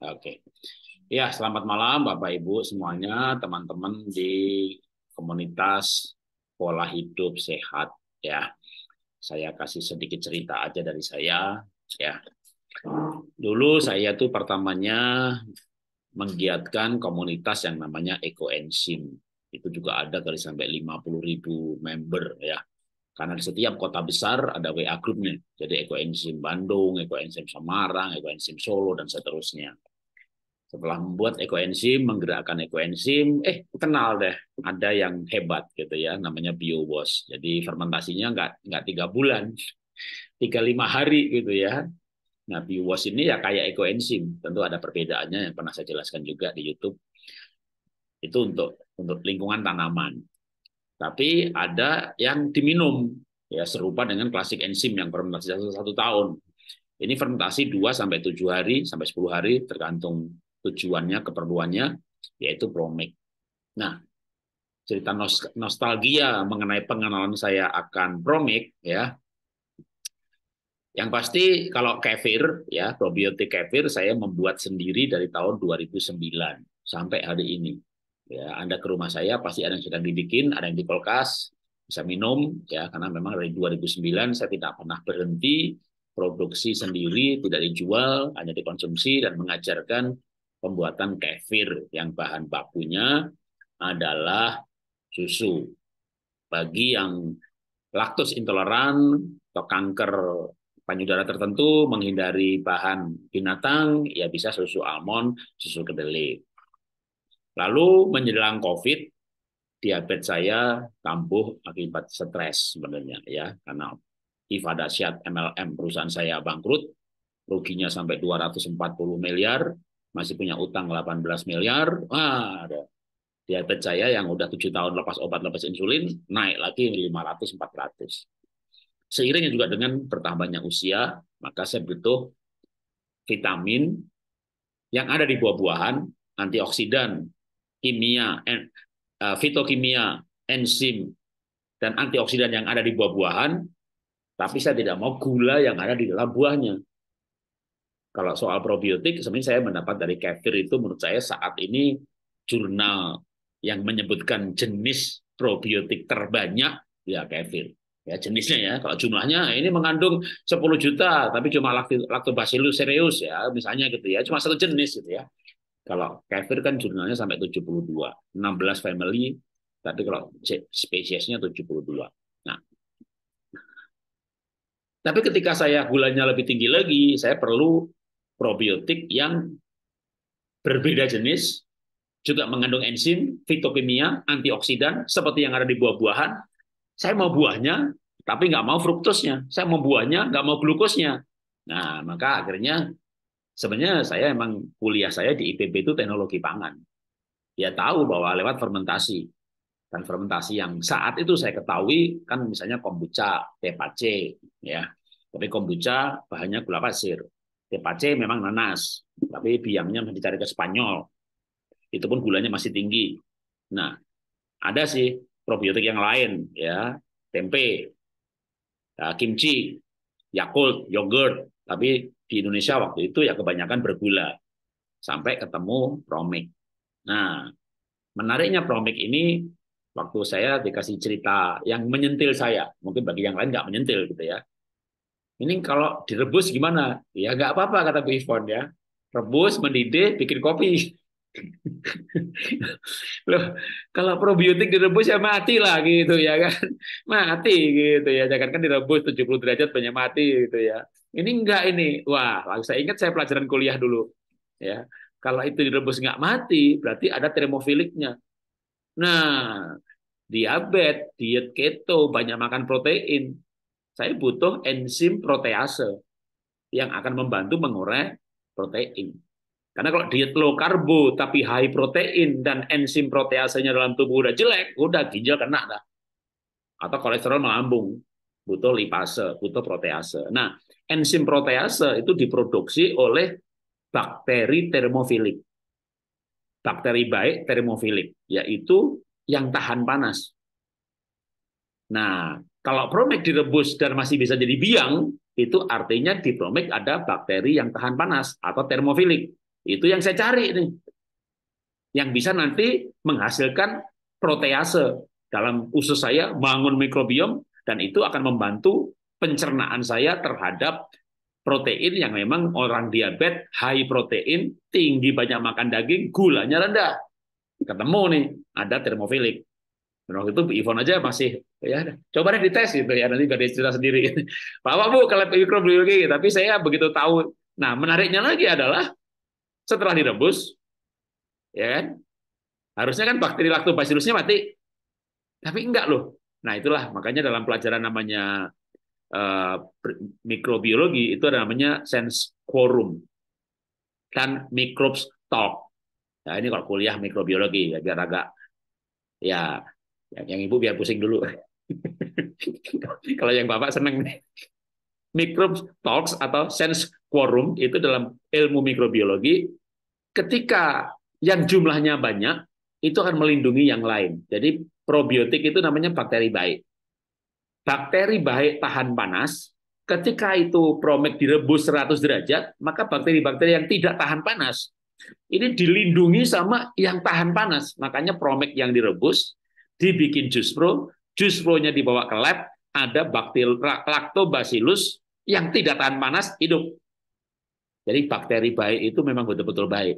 Oke. Ya, selamat malam Bapak Ibu semuanya, teman-teman di komunitas pola hidup sehat ya. Saya kasih sedikit cerita aja dari saya ya. Dulu saya tuh pertamanya menggiatkan komunitas yang namanya Eco Enzyme Itu juga ada dari sampai 50 ribu member ya. Karena di setiap kota besar ada WA grupnya. Jadi Eco Enzyme Bandung, Eco Enzyme Semarang, Eco Enzyme Solo, dan seterusnya setelah membuat ekoenzim, menggerakkan ekoenzim, eh kenal deh ada yang hebat gitu ya, namanya bos. Jadi fermentasinya nggak nggak tiga bulan, tiga lima hari gitu ya. Nah bos ini ya kayak ekoenzim, tentu ada perbedaannya yang pernah saya jelaskan juga di YouTube. Itu untuk untuk lingkungan tanaman. Tapi ada yang diminum ya serupa dengan klasik enzim yang fermentasi satu tahun ini fermentasi 2 sampai tujuh hari sampai 10 hari tergantung tujuannya, keperluannya, yaitu promik. Nah, cerita nostalgia mengenai pengenalan saya akan promik ya. Yang pasti kalau kefir ya, probiotik kefir saya membuat sendiri dari tahun 2009 sampai hari ini. Ya, Anda ke rumah saya pasti ada yang sedang dibikin, ada yang di kulkas, bisa minum ya karena memang dari 2009 saya tidak pernah berhenti produksi sendiri, tidak dijual, hanya dikonsumsi dan mengajarkan pembuatan kefir yang bahan bakunya adalah susu. Bagi yang laktos intoleran atau kanker payudara tertentu menghindari bahan binatang ya bisa susu almond, susu kedelai. Lalu menjelang COVID, diabetes saya kambuh akibat stres sebenarnya ya karena IVA dahsyat MLM perusahaan saya bangkrut, ruginya sampai 240 miliar, masih punya utang 18 miliar, wah ada dia saya yang udah tujuh tahun lepas obat lepas insulin naik lagi 500 400. seiringnya juga dengan bertambahnya usia, maka saya butuh vitamin yang ada di buah-buahan, antioksidan, kimia, en, eh, fitokimia, enzim dan antioksidan yang ada di buah-buahan, tapi saya tidak mau gula yang ada di dalam buahnya. Kalau soal probiotik, sebenarnya saya mendapat dari kefir itu menurut saya saat ini jurnal yang menyebutkan jenis probiotik terbanyak ya kefir. Ya jenisnya ya. Kalau jumlahnya ya ini mengandung 10 juta tapi cuma lactobacillus cereus ya misalnya gitu ya. Cuma satu jenis gitu ya. Kalau kefir kan jurnalnya sampai 72, 16 family tapi kalau spesiesnya 72. Nah, tapi ketika saya gulanya lebih tinggi lagi, saya perlu probiotik yang berbeda jenis, juga mengandung enzim, fitokimia, antioksidan, seperti yang ada di buah-buahan. Saya mau buahnya, tapi nggak mau fruktusnya. Saya mau buahnya, nggak mau glukosnya. Nah, maka akhirnya sebenarnya saya emang kuliah saya di IPB itu teknologi pangan. Dia tahu bahwa lewat fermentasi. Dan fermentasi yang saat itu saya ketahui kan misalnya kombucha, TPC ya. Tapi kombucha bahannya gula pasir. Tepache memang nanas, tapi biangnya dicari ke Spanyol. Itu pun gulanya masih tinggi. Nah, ada sih probiotik yang lain ya, tempe, ya, kimchi, yakult, yogurt, tapi di Indonesia waktu itu ya kebanyakan bergula sampai ketemu promik. Nah, menariknya promik ini waktu saya dikasih cerita yang menyentil saya, mungkin bagi yang lain nggak menyentil gitu ya. Ini kalau direbus gimana? Ya nggak apa-apa kata Bu Ivon ya. Rebus, mendidih, bikin kopi. Loh, kalau probiotik direbus ya mati lah gitu ya kan. Mati gitu ya. Jangan kan direbus 70 derajat banyak mati gitu ya. Ini enggak ini. Wah, langsung saya ingat saya pelajaran kuliah dulu. Ya. Kalau itu direbus enggak mati, berarti ada termofiliknya. Nah, diabetes, diet keto, banyak makan protein, saya butuh enzim protease yang akan membantu mengurai protein. Karena kalau diet low karbo tapi high protein dan enzim proteasenya dalam tubuh udah jelek, udah ginjal kena dah. Atau kolesterol melambung, butuh lipase, butuh protease. Nah, enzim protease itu diproduksi oleh bakteri termofilik. Bakteri baik termofilik, yaitu yang tahan panas. Nah, kalau promek direbus dan masih bisa jadi biang, itu artinya di promek ada bakteri yang tahan panas atau termofilik. Itu yang saya cari nih. Yang bisa nanti menghasilkan protease dalam usus saya, bangun mikrobiom, dan itu akan membantu pencernaan saya terhadap protein yang memang orang diabetes high protein, tinggi banyak makan daging, gulanya rendah. Ketemu nih, ada termofilik. Dan waktu itu Bu Ivon aja masih ya coba deh dites gitu ya nanti gak cerita sendiri. Bapak Bu kalau lab mikrobiologi tapi saya begitu tahu. Nah menariknya lagi adalah setelah direbus ya kan harusnya kan bakteri laktobacillusnya mati tapi enggak loh. Nah itulah makanya dalam pelajaran namanya uh, mikrobiologi itu ada namanya sense quorum dan microbes talk. Nah, ini kalau kuliah mikrobiologi ya, biar agak ya yang, yang ibu biar pusing dulu. Kalau yang bapak seneng. Microbe talks atau sense quorum itu dalam ilmu mikrobiologi, ketika yang jumlahnya banyak, itu akan melindungi yang lain. Jadi probiotik itu namanya bakteri baik. Bakteri baik tahan panas, ketika itu promek direbus 100 derajat, maka bakteri-bakteri yang tidak tahan panas ini dilindungi sama yang tahan panas. Makanya promek yang direbus dibikin jus pro, jus pro-nya dibawa ke lab, ada bakteri lactobacillus yang tidak tahan panas hidup. Jadi bakteri baik itu memang betul-betul baik,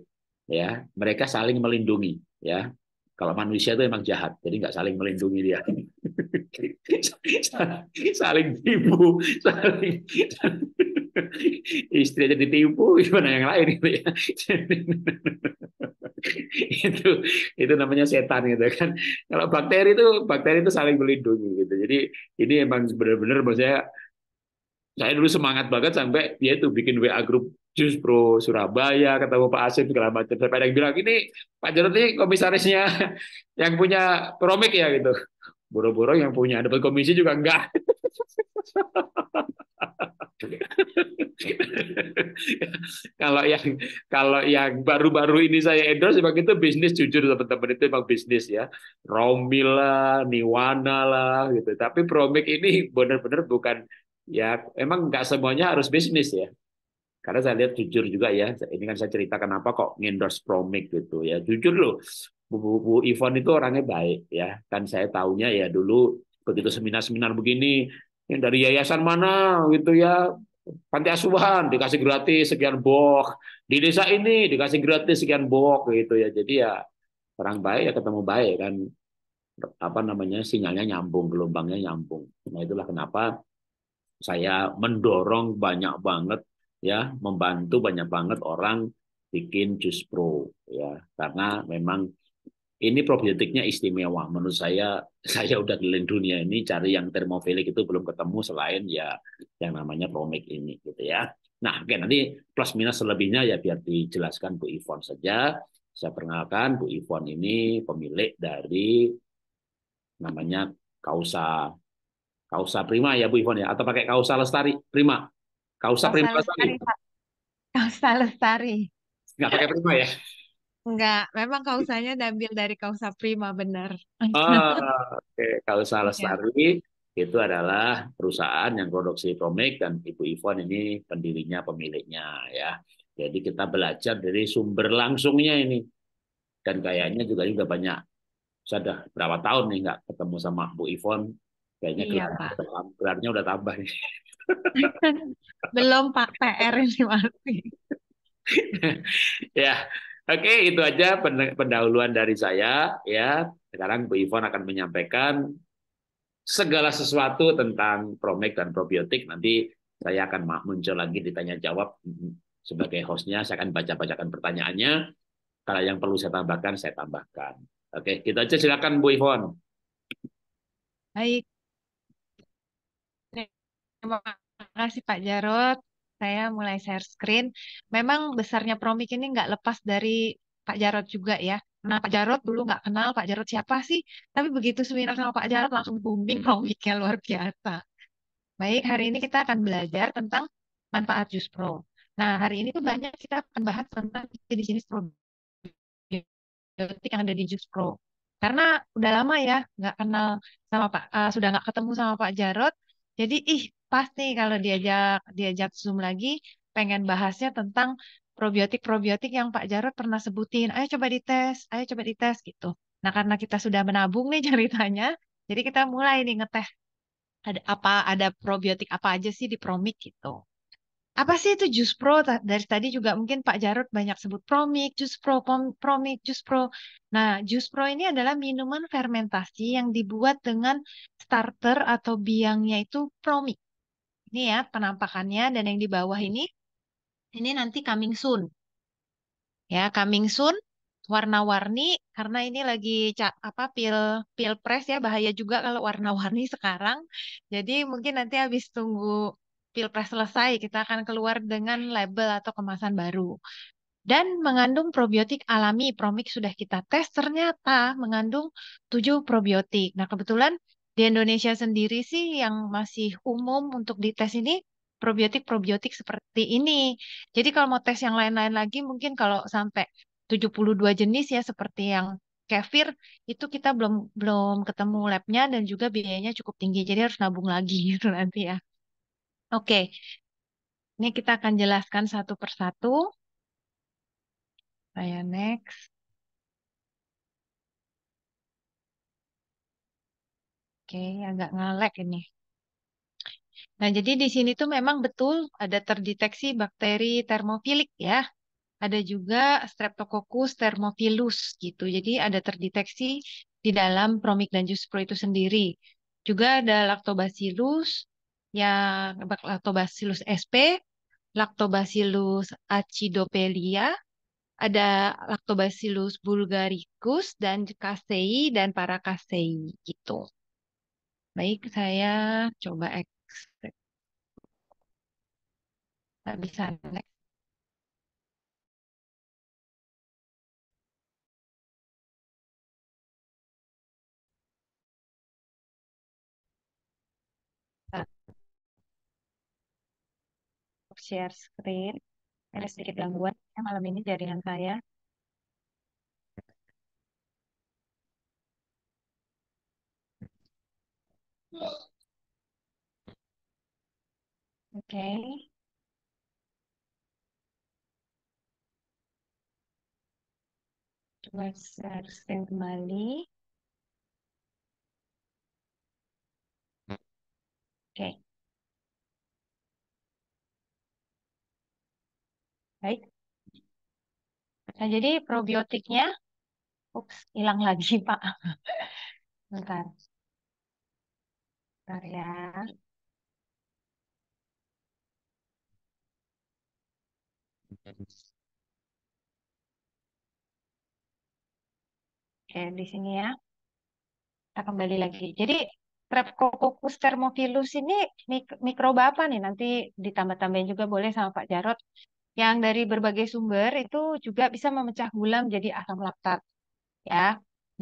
ya. Mereka saling melindungi, ya. Kalau manusia itu emang jahat, jadi nggak saling melindungi dia. saling tipu, saling, istri aja ditipu, gimana yang lain gitu ya. itu itu namanya setan gitu kan. Kalau bakteri itu bakteri itu saling melindungi gitu. Jadi ini emang benar-benar maksudnya saya saya dulu semangat banget sampai dia itu bikin WA grup Jus Pro Surabaya, ketemu Pak Asif segala macam. Sampai ada yang bilang ini Pak Jarod ini komisarisnya yang punya Promik ya gitu. Boro-boro yang punya dapat komisi juga enggak. kalau yang kalau yang baru-baru ini saya endorse memang itu bisnis jujur teman-teman itu memang bisnis ya Romila, Niwana lah gitu tapi Promik ini benar-benar bukan ya emang nggak semuanya harus bisnis ya karena saya lihat jujur juga ya, ini kan saya cerita kenapa kok ngendorse promik gitu ya. Jujur loh, Bu, Bu, Bu Ivon itu orangnya baik ya. Kan saya tahunya ya dulu begitu seminar-seminar begini, yang dari yayasan mana gitu ya, panti asuhan dikasih gratis sekian box di desa ini dikasih gratis sekian box gitu ya jadi ya orang baik ya ketemu baik kan apa namanya sinyalnya nyambung gelombangnya nyambung nah itulah kenapa saya mendorong banyak banget ya membantu banyak banget orang bikin jus pro ya karena memang ini probiotiknya istimewa menurut saya saya udah keliling dunia ini cari yang termofilik itu belum ketemu selain ya yang namanya promik ini gitu ya nah oke nanti plus minus selebihnya ya biar dijelaskan Bu Ivon saja saya perkenalkan Bu Ivon ini pemilik dari namanya kausa kausa prima ya Bu Ivon ya atau pakai kausa lestari prima Kausa Prima Lestari. Kausa Lestari. Enggak pakai Prima ya? Enggak, memang kausanya diambil dari kausa prima benar. Oh, oke, okay. kausa Lestari ya. itu adalah perusahaan yang produksi komik dan Ibu Ivon ini pendirinya pemiliknya ya. Jadi kita belajar dari sumber langsungnya ini. Dan kayaknya juga sudah banyak sudah berapa tahun nih nggak ketemu sama Bu Ivon kayaknya iya, gelar, gelarnya udah tambah nih. Belum Pak PR ini masih. ya, oke okay, itu aja pendahuluan dari saya ya. Sekarang Bu Ivon akan menyampaikan segala sesuatu tentang promek dan probiotik. Nanti saya akan muncul lagi ditanya jawab mm-hmm, sebagai hostnya. Saya akan baca bacakan pertanyaannya. Kalau yang perlu saya tambahkan, saya tambahkan. Oke, kita gitu aja silakan Bu Ivon. Baik, Terima kasih Pak Jarot. Saya mulai share screen. Memang besarnya Promik ini nggak lepas dari Pak Jarot juga ya. Nah Pak Jarot dulu nggak kenal Pak Jarot siapa sih, tapi begitu seminar sama Pak Jarot langsung booming Promiknya luar biasa. Baik, hari ini kita akan belajar tentang manfaat jus pro. Nah hari ini tuh banyak kita akan bahas tentang jenis-jenis probiotik yang ada di jus pro. Karena udah lama ya nggak kenal sama Pak, uh, sudah nggak ketemu sama Pak Jarot, jadi ih pasti kalau diajak diajak zoom lagi pengen bahasnya tentang probiotik-probiotik yang Pak Jarod pernah sebutin. Ayo coba dites, ayo coba dites gitu. Nah, karena kita sudah menabung nih ceritanya, jadi kita mulai nih ngeteh ada apa ada probiotik apa aja sih di Promik gitu. Apa sih itu Jus Pro? Dari tadi juga mungkin Pak Jarod banyak sebut Promik, Jus Pro, Promik, Jus Pro. Nah, Jus Pro ini adalah minuman fermentasi yang dibuat dengan starter atau biangnya itu Promik. Ini ya penampakannya dan yang di bawah ini ini nanti coming soon. Ya, coming soon warna-warni karena ini lagi apa pil pilpres ya bahaya juga kalau warna-warni sekarang. Jadi mungkin nanti habis tunggu pilpres selesai kita akan keluar dengan label atau kemasan baru dan mengandung probiotik alami. Promik sudah kita tes ternyata mengandung 7 probiotik. Nah, kebetulan di Indonesia sendiri sih yang masih umum untuk dites ini probiotik-probiotik seperti ini. Jadi kalau mau tes yang lain-lain lagi mungkin kalau sampai 72 jenis ya seperti yang kefir itu kita belum belum ketemu labnya dan juga biayanya cukup tinggi. Jadi harus nabung lagi gitu nanti ya. Oke. Ini kita akan jelaskan satu persatu. Saya next. Oke, agak ngalek ini. Nah, jadi di sini tuh memang betul ada terdeteksi bakteri termofilik ya. Ada juga Streptococcus thermophilus gitu. Jadi ada terdeteksi di dalam Promigdanus pro itu sendiri. Juga ada Lactobacillus yang Lactobacillus sp, Lactobacillus acidopelia, ada Lactobacillus bulgaricus dan Casei dan Paracasei gitu. Baik, saya coba ekstrak. Tak bisa next. share screen. Ada sedikit gangguan malam ini jaringan saya. Oke. Okay. Coba share kembali. Oke. Okay. Baik. Nah, jadi probiotiknya, ups, hilang lagi, Pak. Bentar. Bentar ya. Oke, di sini ya. Kita kembali lagi. Jadi, Streptococcus thermophilus ini mik mikroba apa nih? Nanti ditambah-tambahin juga boleh sama Pak Jarot. Yang dari berbagai sumber itu juga bisa memecah gula menjadi asam laktat. Ya,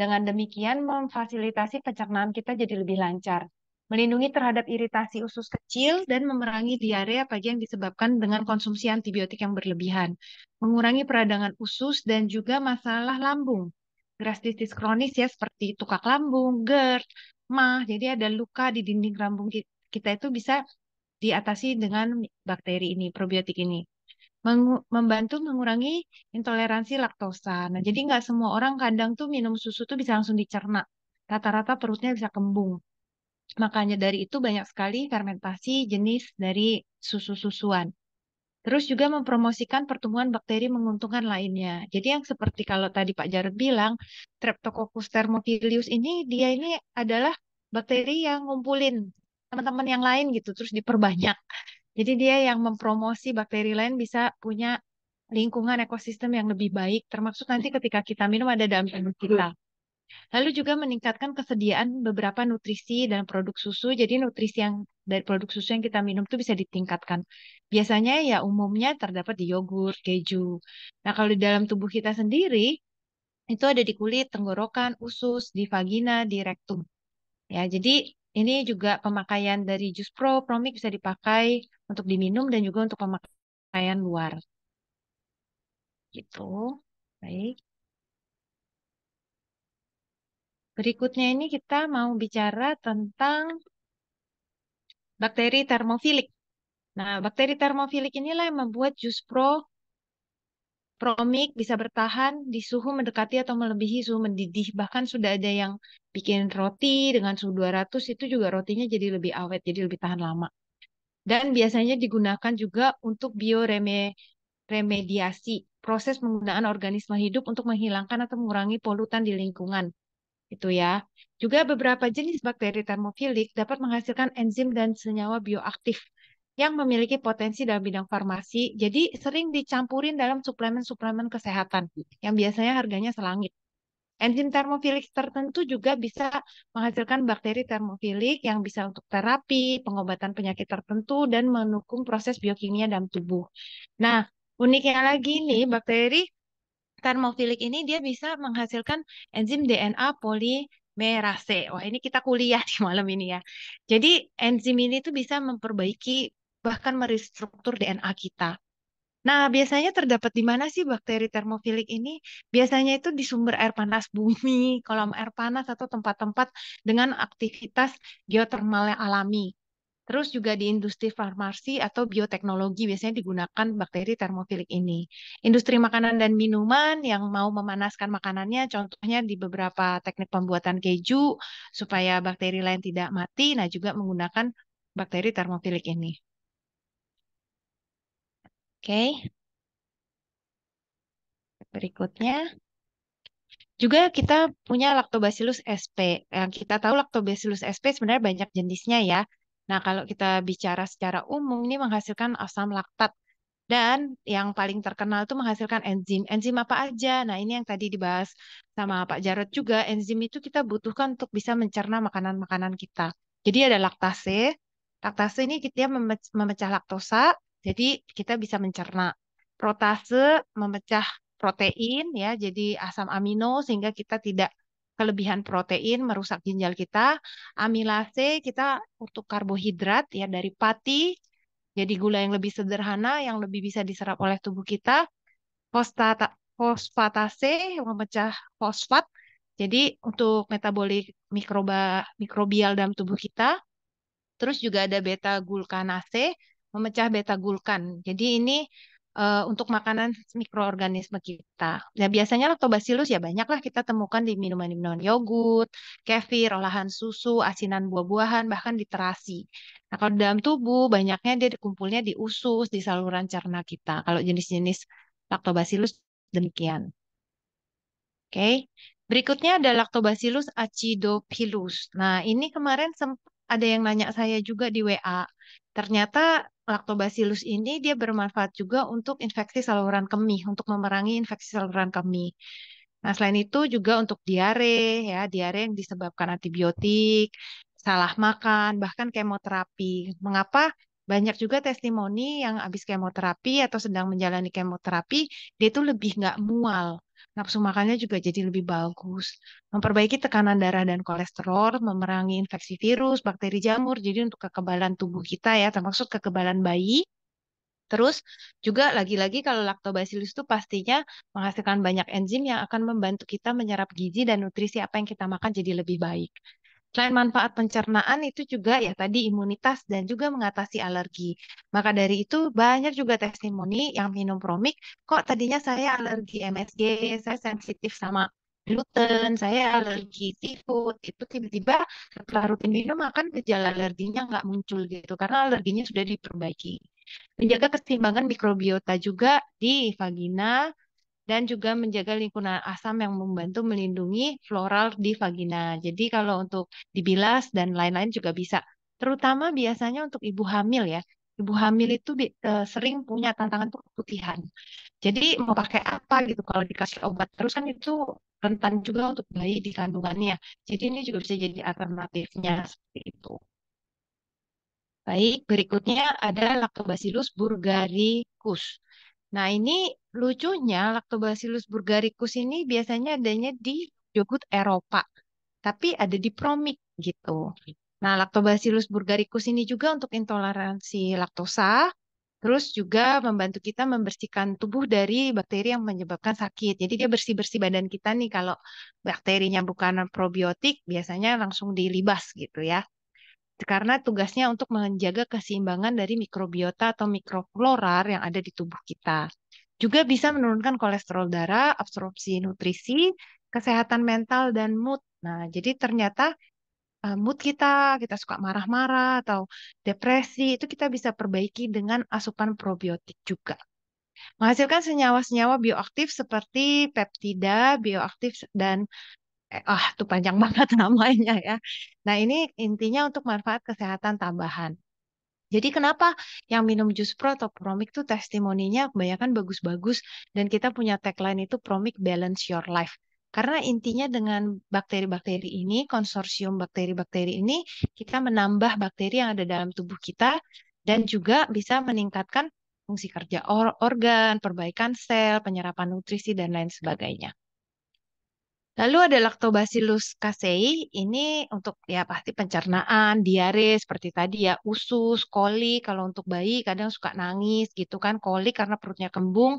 dengan demikian memfasilitasi pencernaan kita jadi lebih lancar melindungi terhadap iritasi usus kecil dan memerangi diare apalagi yang disebabkan dengan konsumsi antibiotik yang berlebihan, mengurangi peradangan usus dan juga masalah lambung. Gastritis kronis ya seperti tukak lambung, GERD, mah, jadi ada luka di dinding lambung kita itu bisa diatasi dengan bakteri ini, probiotik ini. Mengu membantu mengurangi intoleransi laktosa. Nah, jadi nggak semua orang kadang tuh minum susu tuh bisa langsung dicerna. Rata-rata perutnya bisa kembung Makanya dari itu banyak sekali fermentasi jenis dari susu-susuan. Terus juga mempromosikan pertumbuhan bakteri menguntungkan lainnya. Jadi yang seperti kalau tadi Pak Jarod bilang, Streptococcus thermophilus ini dia ini adalah bakteri yang ngumpulin teman-teman yang lain gitu, terus diperbanyak. Jadi dia yang mempromosi bakteri lain bisa punya lingkungan ekosistem yang lebih baik, termasuk nanti ketika kita minum ada dalam tubuh kita. Lalu juga meningkatkan kesediaan beberapa nutrisi dan produk susu. Jadi nutrisi yang dari produk susu yang kita minum itu bisa ditingkatkan. Biasanya ya umumnya terdapat di yogurt, keju. Nah kalau di dalam tubuh kita sendiri itu ada di kulit, tenggorokan, usus, di vagina, di rektum. Ya, jadi ini juga pemakaian dari jus pro, promik bisa dipakai untuk diminum dan juga untuk pemakaian luar. Gitu. Baik. Berikutnya ini kita mau bicara tentang bakteri termofilik. Nah, bakteri termofilik inilah yang membuat jus pro promik bisa bertahan di suhu mendekati atau melebihi suhu mendidih. Bahkan sudah ada yang bikin roti dengan suhu 200 itu juga rotinya jadi lebih awet, jadi lebih tahan lama. Dan biasanya digunakan juga untuk bioremediasi, proses penggunaan organisme hidup untuk menghilangkan atau mengurangi polutan di lingkungan itu ya. Juga beberapa jenis bakteri termofilik dapat menghasilkan enzim dan senyawa bioaktif yang memiliki potensi dalam bidang farmasi, jadi sering dicampurin dalam suplemen-suplemen kesehatan yang biasanya harganya selangit. Enzim termofilik tertentu juga bisa menghasilkan bakteri termofilik yang bisa untuk terapi, pengobatan penyakit tertentu, dan mendukung proses biokimia dalam tubuh. Nah, uniknya lagi nih, bakteri termofilik ini dia bisa menghasilkan enzim DNA polimerase. Wah, ini kita kuliah di malam ini ya. Jadi enzim ini tuh bisa memperbaiki bahkan merestruktur DNA kita. Nah, biasanya terdapat di mana sih bakteri termofilik ini? Biasanya itu di sumber air panas bumi, kolam air panas atau tempat-tempat dengan aktivitas geotermal yang alami. Terus juga di industri farmasi atau bioteknologi biasanya digunakan bakteri termofilik ini. Industri makanan dan minuman yang mau memanaskan makanannya, contohnya di beberapa teknik pembuatan keju supaya bakteri lain tidak mati, nah juga menggunakan bakteri termofilik ini. Oke. Okay. Berikutnya. Juga kita punya Lactobacillus sp. Yang kita tahu Lactobacillus sp sebenarnya banyak jenisnya ya. Nah, kalau kita bicara secara umum, ini menghasilkan asam laktat. Dan yang paling terkenal itu menghasilkan enzim. Enzim apa aja? Nah, ini yang tadi dibahas sama Pak jarod juga. Enzim itu kita butuhkan untuk bisa mencerna makanan-makanan kita. Jadi ada laktase. Laktase ini kita memecah laktosa, jadi kita bisa mencerna. Protase memecah protein ya, jadi asam amino sehingga kita tidak kelebihan protein merusak ginjal kita, amilase kita untuk karbohidrat ya dari pati jadi gula yang lebih sederhana yang lebih bisa diserap oleh tubuh kita, fosfata, fosfatase memecah fosfat jadi untuk metabolik mikroba mikrobial dalam tubuh kita. Terus juga ada beta gulkanase memecah beta gulkan, Jadi ini uh, untuk makanan mikroorganisme kita. Nah, biasanya lactobacillus ya banyaklah kita temukan di minuman-minuman yogurt, kefir, olahan susu, asinan buah-buahan, bahkan di terasi. Nah, kalau dalam tubuh banyaknya dia dikumpulnya di usus, di saluran cerna kita. Kalau jenis-jenis lactobacillus demikian. Oke. Okay. Berikutnya ada Lactobacillus acidophilus. Nah, ini kemarin sempat ada yang nanya saya juga di WA. Ternyata Lactobacillus ini dia bermanfaat juga untuk infeksi saluran kemih, untuk memerangi infeksi saluran kemih. Nah, selain itu juga untuk diare ya, diare yang disebabkan antibiotik, salah makan, bahkan kemoterapi. Mengapa? Banyak juga testimoni yang habis kemoterapi atau sedang menjalani kemoterapi, dia itu lebih nggak mual nafsu makannya juga jadi lebih bagus, memperbaiki tekanan darah dan kolesterol, memerangi infeksi virus, bakteri jamur, jadi untuk kekebalan tubuh kita ya, termasuk kekebalan bayi. Terus juga lagi-lagi kalau lactobacillus itu pastinya menghasilkan banyak enzim yang akan membantu kita menyerap gizi dan nutrisi apa yang kita makan jadi lebih baik. Selain manfaat pencernaan itu juga ya tadi imunitas dan juga mengatasi alergi. Maka dari itu banyak juga testimoni yang minum promik, kok tadinya saya alergi MSG, saya sensitif sama gluten, saya alergi seafood, itu tiba-tiba setelah rutin minum makan gejala alerginya nggak muncul gitu, karena alerginya sudah diperbaiki. Menjaga keseimbangan mikrobiota juga di vagina, dan juga menjaga lingkungan asam yang membantu melindungi floral di vagina. Jadi kalau untuk dibilas dan lain-lain juga bisa. Terutama biasanya untuk ibu hamil ya. Ibu hamil itu uh, sering punya tantangan tuh keputihan. Jadi mau pakai apa gitu kalau dikasih obat terus kan itu rentan juga untuk bayi di kandungannya. Jadi ini juga bisa jadi alternatifnya seperti itu. Baik, berikutnya ada Lactobacillus burgaricus. Nah, ini Lucunya, Lactobacillus bulgaricus ini biasanya adanya di yogurt Eropa, tapi ada di promik gitu. Nah, Lactobacillus bulgaricus ini juga untuk intoleransi laktosa, terus juga membantu kita membersihkan tubuh dari bakteri yang menyebabkan sakit. Jadi dia bersih-bersih badan kita nih kalau bakterinya bukan probiotik, biasanya langsung dilibas gitu ya. Karena tugasnya untuk menjaga keseimbangan dari mikrobiota atau mikroflora yang ada di tubuh kita. Juga bisa menurunkan kolesterol darah, absorpsi nutrisi, kesehatan mental dan mood. Nah, jadi ternyata eh, mood kita, kita suka marah-marah atau depresi, itu kita bisa perbaiki dengan asupan probiotik juga. Menghasilkan senyawa-senyawa bioaktif seperti peptida, bioaktif dan eh, ah itu panjang banget namanya ya. Nah, ini intinya untuk manfaat kesehatan tambahan. Jadi kenapa yang minum jus pro atau promik tuh testimoninya kebanyakan bagus-bagus dan kita punya tagline itu promik balance your life. Karena intinya dengan bakteri-bakteri ini, konsorsium bakteri-bakteri ini, kita menambah bakteri yang ada dalam tubuh kita dan juga bisa meningkatkan fungsi kerja organ, perbaikan sel, penyerapan nutrisi, dan lain sebagainya. Lalu ada lactobacillus casei, ini untuk ya pasti pencernaan, diare seperti tadi ya, usus, kolik kalau untuk bayi kadang suka nangis gitu kan, kolik karena perutnya kembung.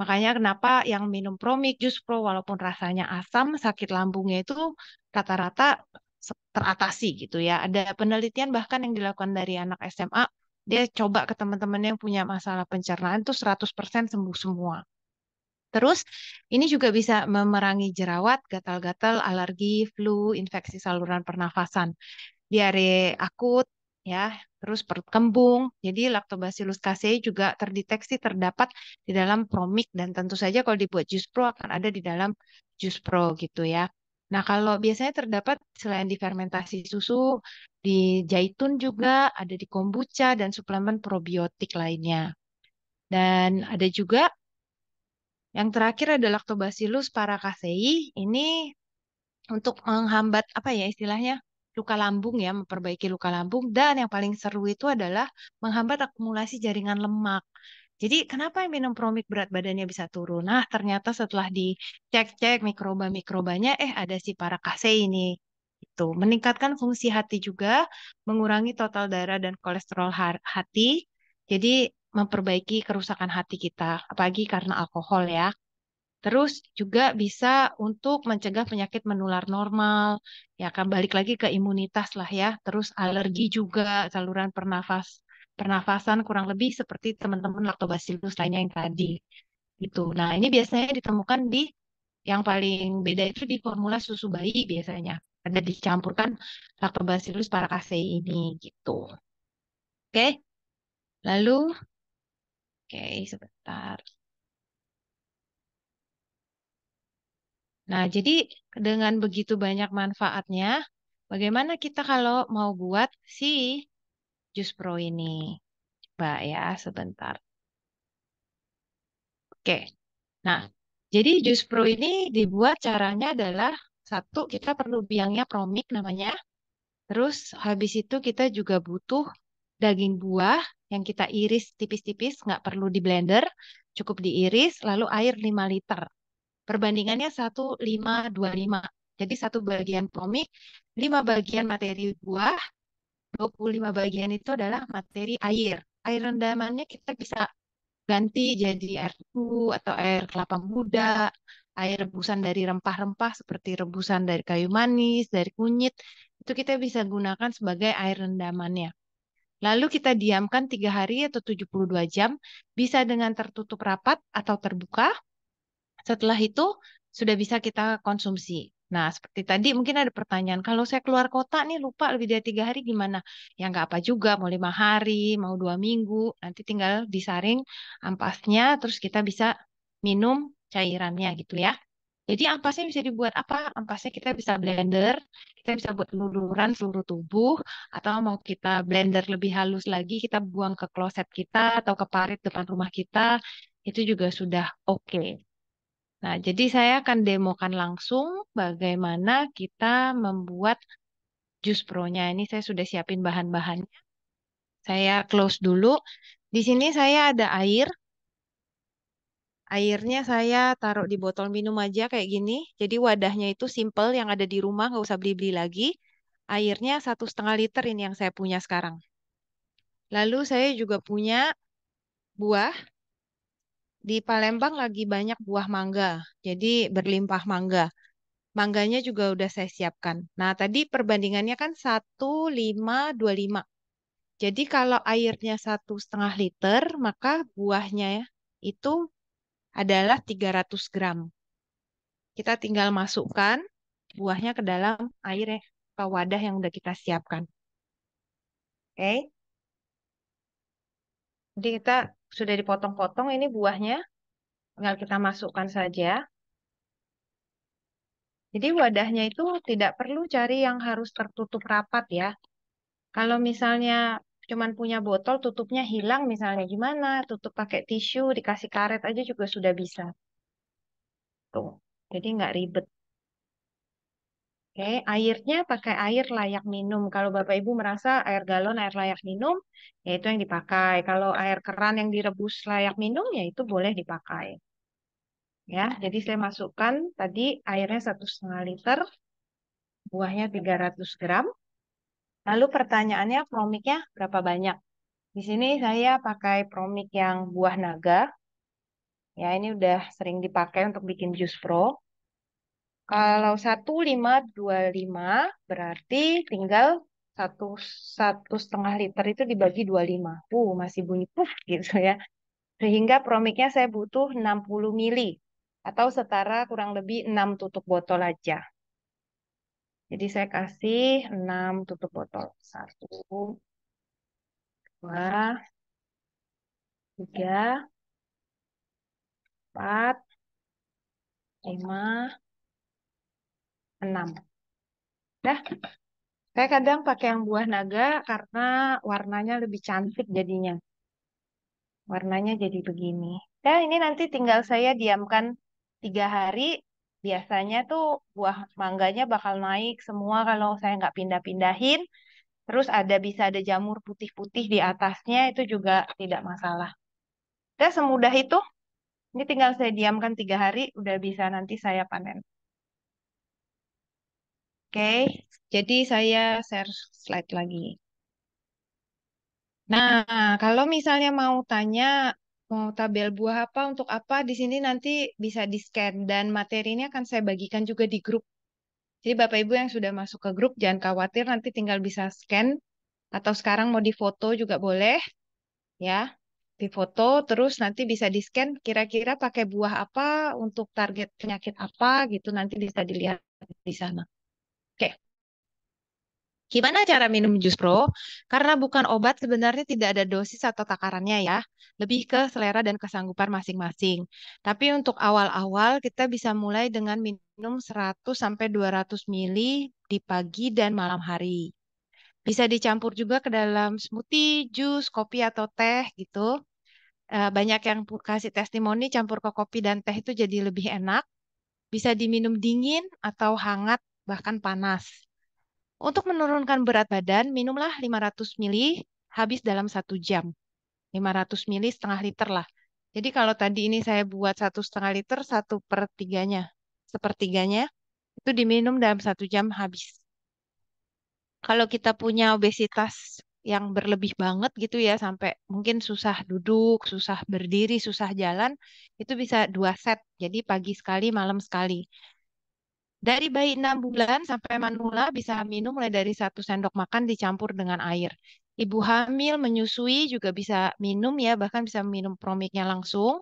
Makanya kenapa yang minum Promik jus Pro walaupun rasanya asam, sakit lambungnya itu rata-rata teratasi gitu ya. Ada penelitian bahkan yang dilakukan dari anak SMA, dia coba ke teman-teman yang punya masalah pencernaan itu 100% sembuh semua Terus ini juga bisa memerangi jerawat, gatal-gatal, alergi, flu, infeksi saluran pernafasan, diare akut, ya, terus perut kembung. Jadi Lactobacillus casei juga terdeteksi terdapat di dalam promik dan tentu saja kalau dibuat jus pro akan ada di dalam jus pro gitu ya. Nah, kalau biasanya terdapat selain di fermentasi susu, di jaitun juga ada di kombucha dan suplemen probiotik lainnya. Dan ada juga yang terakhir ada Lactobacillus paracasei. Ini untuk menghambat apa ya istilahnya luka lambung ya, memperbaiki luka lambung dan yang paling seru itu adalah menghambat akumulasi jaringan lemak. Jadi kenapa yang minum promik berat badannya bisa turun? Nah ternyata setelah dicek-cek mikroba-mikrobanya, eh ada si paracasei ini. Itu meningkatkan fungsi hati juga, mengurangi total darah dan kolesterol hati. Jadi memperbaiki kerusakan hati kita, apalagi karena alkohol ya. Terus juga bisa untuk mencegah penyakit menular normal, ya kan balik lagi ke imunitas lah ya. Terus alergi juga, saluran pernafas pernafasan kurang lebih seperti teman-teman lactobacillus lainnya yang tadi. Gitu. Nah, ini biasanya ditemukan di yang paling beda itu di formula susu bayi biasanya. Ada dicampurkan lactobacillus paracasei ini gitu. Oke. Lalu Oke, sebentar. Nah, jadi dengan begitu banyak manfaatnya, bagaimana kita kalau mau buat si jus pro ini? Coba ya, sebentar. Oke, nah, jadi jus pro ini dibuat caranya adalah satu, kita perlu biangnya promik namanya. Terus habis itu kita juga butuh daging buah yang kita iris tipis-tipis, nggak perlu di blender, cukup diiris, lalu air 5 liter. Perbandingannya 1, 5, 2, 5. Jadi satu bagian komik, 5 bagian materi buah, 25 bagian itu adalah materi air. Air rendamannya kita bisa ganti jadi air susu atau air kelapa muda, air rebusan dari rempah-rempah seperti rebusan dari kayu manis, dari kunyit, itu kita bisa gunakan sebagai air rendamannya. Lalu kita diamkan tiga hari atau 72 jam, bisa dengan tertutup rapat atau terbuka. Setelah itu sudah bisa kita konsumsi. Nah, seperti tadi mungkin ada pertanyaan, kalau saya keluar kota nih lupa lebih dari tiga hari gimana? Ya nggak apa juga, mau lima hari, mau dua minggu, nanti tinggal disaring ampasnya, terus kita bisa minum cairannya gitu ya. Jadi ampasnya bisa dibuat apa? Ampasnya kita bisa blender, kita bisa buat luluran seluruh tubuh, atau mau kita blender lebih halus lagi, kita buang ke kloset kita atau ke parit depan rumah kita, itu juga sudah oke. Okay. Nah, jadi saya akan demokan langsung bagaimana kita membuat jus pro Ini saya sudah siapin bahan-bahannya. Saya close dulu. Di sini saya ada air, Airnya saya taruh di botol minum aja kayak gini. Jadi wadahnya itu simple yang ada di rumah, nggak usah beli-beli lagi. Airnya satu setengah liter ini yang saya punya sekarang. Lalu saya juga punya buah. Di Palembang lagi banyak buah mangga, jadi berlimpah mangga. Mangganya juga udah saya siapkan. Nah, tadi perbandingannya kan lima, Jadi kalau airnya satu setengah liter, maka buahnya ya itu adalah 300 gram. Kita tinggal masukkan buahnya ke dalam air atau ya, wadah yang udah kita siapkan. Oke. Okay. Jadi kita sudah dipotong-potong ini buahnya. Tinggal kita masukkan saja. Jadi wadahnya itu tidak perlu cari yang harus tertutup rapat ya. Kalau misalnya cuman punya botol tutupnya hilang misalnya gimana tutup pakai tisu dikasih karet aja juga sudah bisa tuh jadi nggak ribet Oke, airnya pakai air layak minum. Kalau Bapak Ibu merasa air galon, air layak minum, yaitu yang dipakai. Kalau air keran yang direbus layak minum, ya itu boleh dipakai. Ya, jadi saya masukkan tadi airnya satu setengah liter, buahnya 300 gram, Lalu pertanyaannya promiknya berapa banyak? Di sini saya pakai promik yang buah naga. Ya, ini udah sering dipakai untuk bikin jus pro. Kalau 1525 berarti tinggal satu satu setengah liter itu dibagi 25. Uh, masih bunyi puf gitu ya. Sehingga promiknya saya butuh 60 mili atau setara kurang lebih 6 tutup botol aja. Jadi saya kasih 6 tutup botol. 1, 2, 3, 4, 5, 6. Dah. Saya kadang pakai yang buah naga karena warnanya lebih cantik jadinya. Warnanya jadi begini. Dah, ini nanti tinggal saya diamkan tiga hari biasanya tuh buah mangganya bakal naik semua kalau saya nggak pindah-pindahin. Terus ada bisa ada jamur putih-putih di atasnya itu juga tidak masalah. Udah semudah itu. Ini tinggal saya diamkan tiga hari, udah bisa nanti saya panen. Oke, okay. jadi saya share slide lagi. Nah, kalau misalnya mau tanya mau tabel buah apa untuk apa di sini nanti bisa di scan dan materi ini akan saya bagikan juga di grup. Jadi Bapak Ibu yang sudah masuk ke grup jangan khawatir nanti tinggal bisa scan atau sekarang mau difoto juga boleh ya. Difoto terus nanti bisa di scan kira-kira pakai buah apa untuk target penyakit apa gitu nanti bisa dilihat di sana. Oke. Gimana cara minum jus pro? Karena bukan obat sebenarnya tidak ada dosis atau takarannya ya. Lebih ke selera dan kesanggupan masing-masing. Tapi untuk awal-awal kita bisa mulai dengan minum 100 200 ml di pagi dan malam hari. Bisa dicampur juga ke dalam smoothie, jus, kopi atau teh gitu. Eh, banyak yang kasih testimoni campur ke kopi dan teh itu jadi lebih enak. Bisa diminum dingin atau hangat bahkan panas. Untuk menurunkan berat badan, minumlah 500 ml habis dalam satu jam. 500 ml setengah liter lah. Jadi kalau tadi ini saya buat satu setengah liter, satu per tiganya. Sepertiganya itu diminum dalam satu jam habis. Kalau kita punya obesitas yang berlebih banget gitu ya, sampai mungkin susah duduk, susah berdiri, susah jalan, itu bisa dua set. Jadi pagi sekali, malam sekali. Dari bayi 6 bulan sampai manula bisa minum mulai dari satu sendok makan dicampur dengan air. Ibu hamil menyusui juga bisa minum ya, bahkan bisa minum promiknya langsung.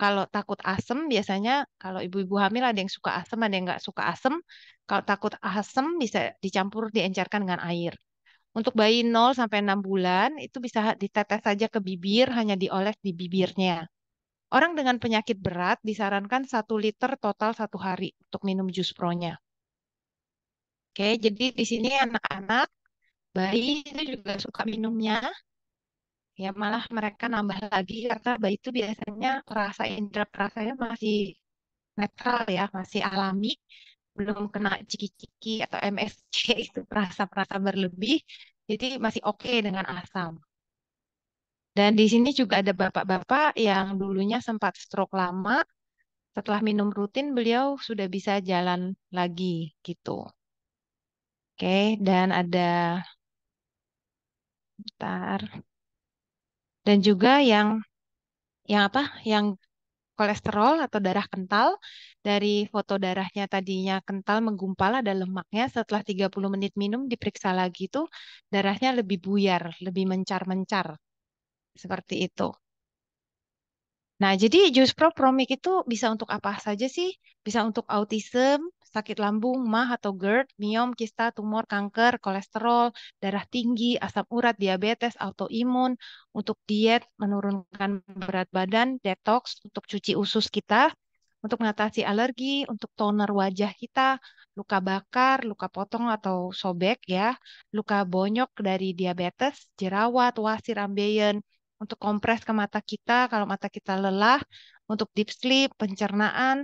Kalau takut asem biasanya kalau ibu-ibu hamil ada yang suka asem, ada yang nggak suka asem. Kalau takut asem bisa dicampur diencerkan dengan air. Untuk bayi 0 sampai 6 bulan itu bisa ditetes saja ke bibir hanya dioles di bibirnya. Orang dengan penyakit berat disarankan satu liter total satu hari untuk minum jus pronya. Oke, jadi di sini anak-anak, bayi itu juga suka minumnya. Ya, malah mereka nambah lagi karena bayi itu biasanya rasa indra perasanya masih netral ya, masih alami belum kena ciki-ciki atau MSG itu perasa-perasa berlebih, jadi masih oke okay dengan asam. Dan di sini juga ada bapak-bapak yang dulunya sempat stroke lama, setelah minum rutin beliau sudah bisa jalan lagi gitu. Oke, dan ada bentar. Dan juga yang yang apa? Yang kolesterol atau darah kental dari foto darahnya tadinya kental menggumpal ada lemaknya setelah 30 menit minum diperiksa lagi itu darahnya lebih buyar, lebih mencar-mencar seperti itu. Nah, jadi jus Promik itu bisa untuk apa saja sih? Bisa untuk autism, sakit lambung, MAH atau GERD, miom, kista, tumor, kanker, kolesterol, darah tinggi, asam urat, diabetes, autoimun, untuk diet, menurunkan berat badan, detox, untuk cuci usus kita, untuk mengatasi alergi, untuk toner wajah kita, luka bakar, luka potong atau sobek ya, luka bonyok dari diabetes, jerawat, wasir ambeien, untuk kompres ke mata kita kalau mata kita lelah, untuk deep sleep, pencernaan,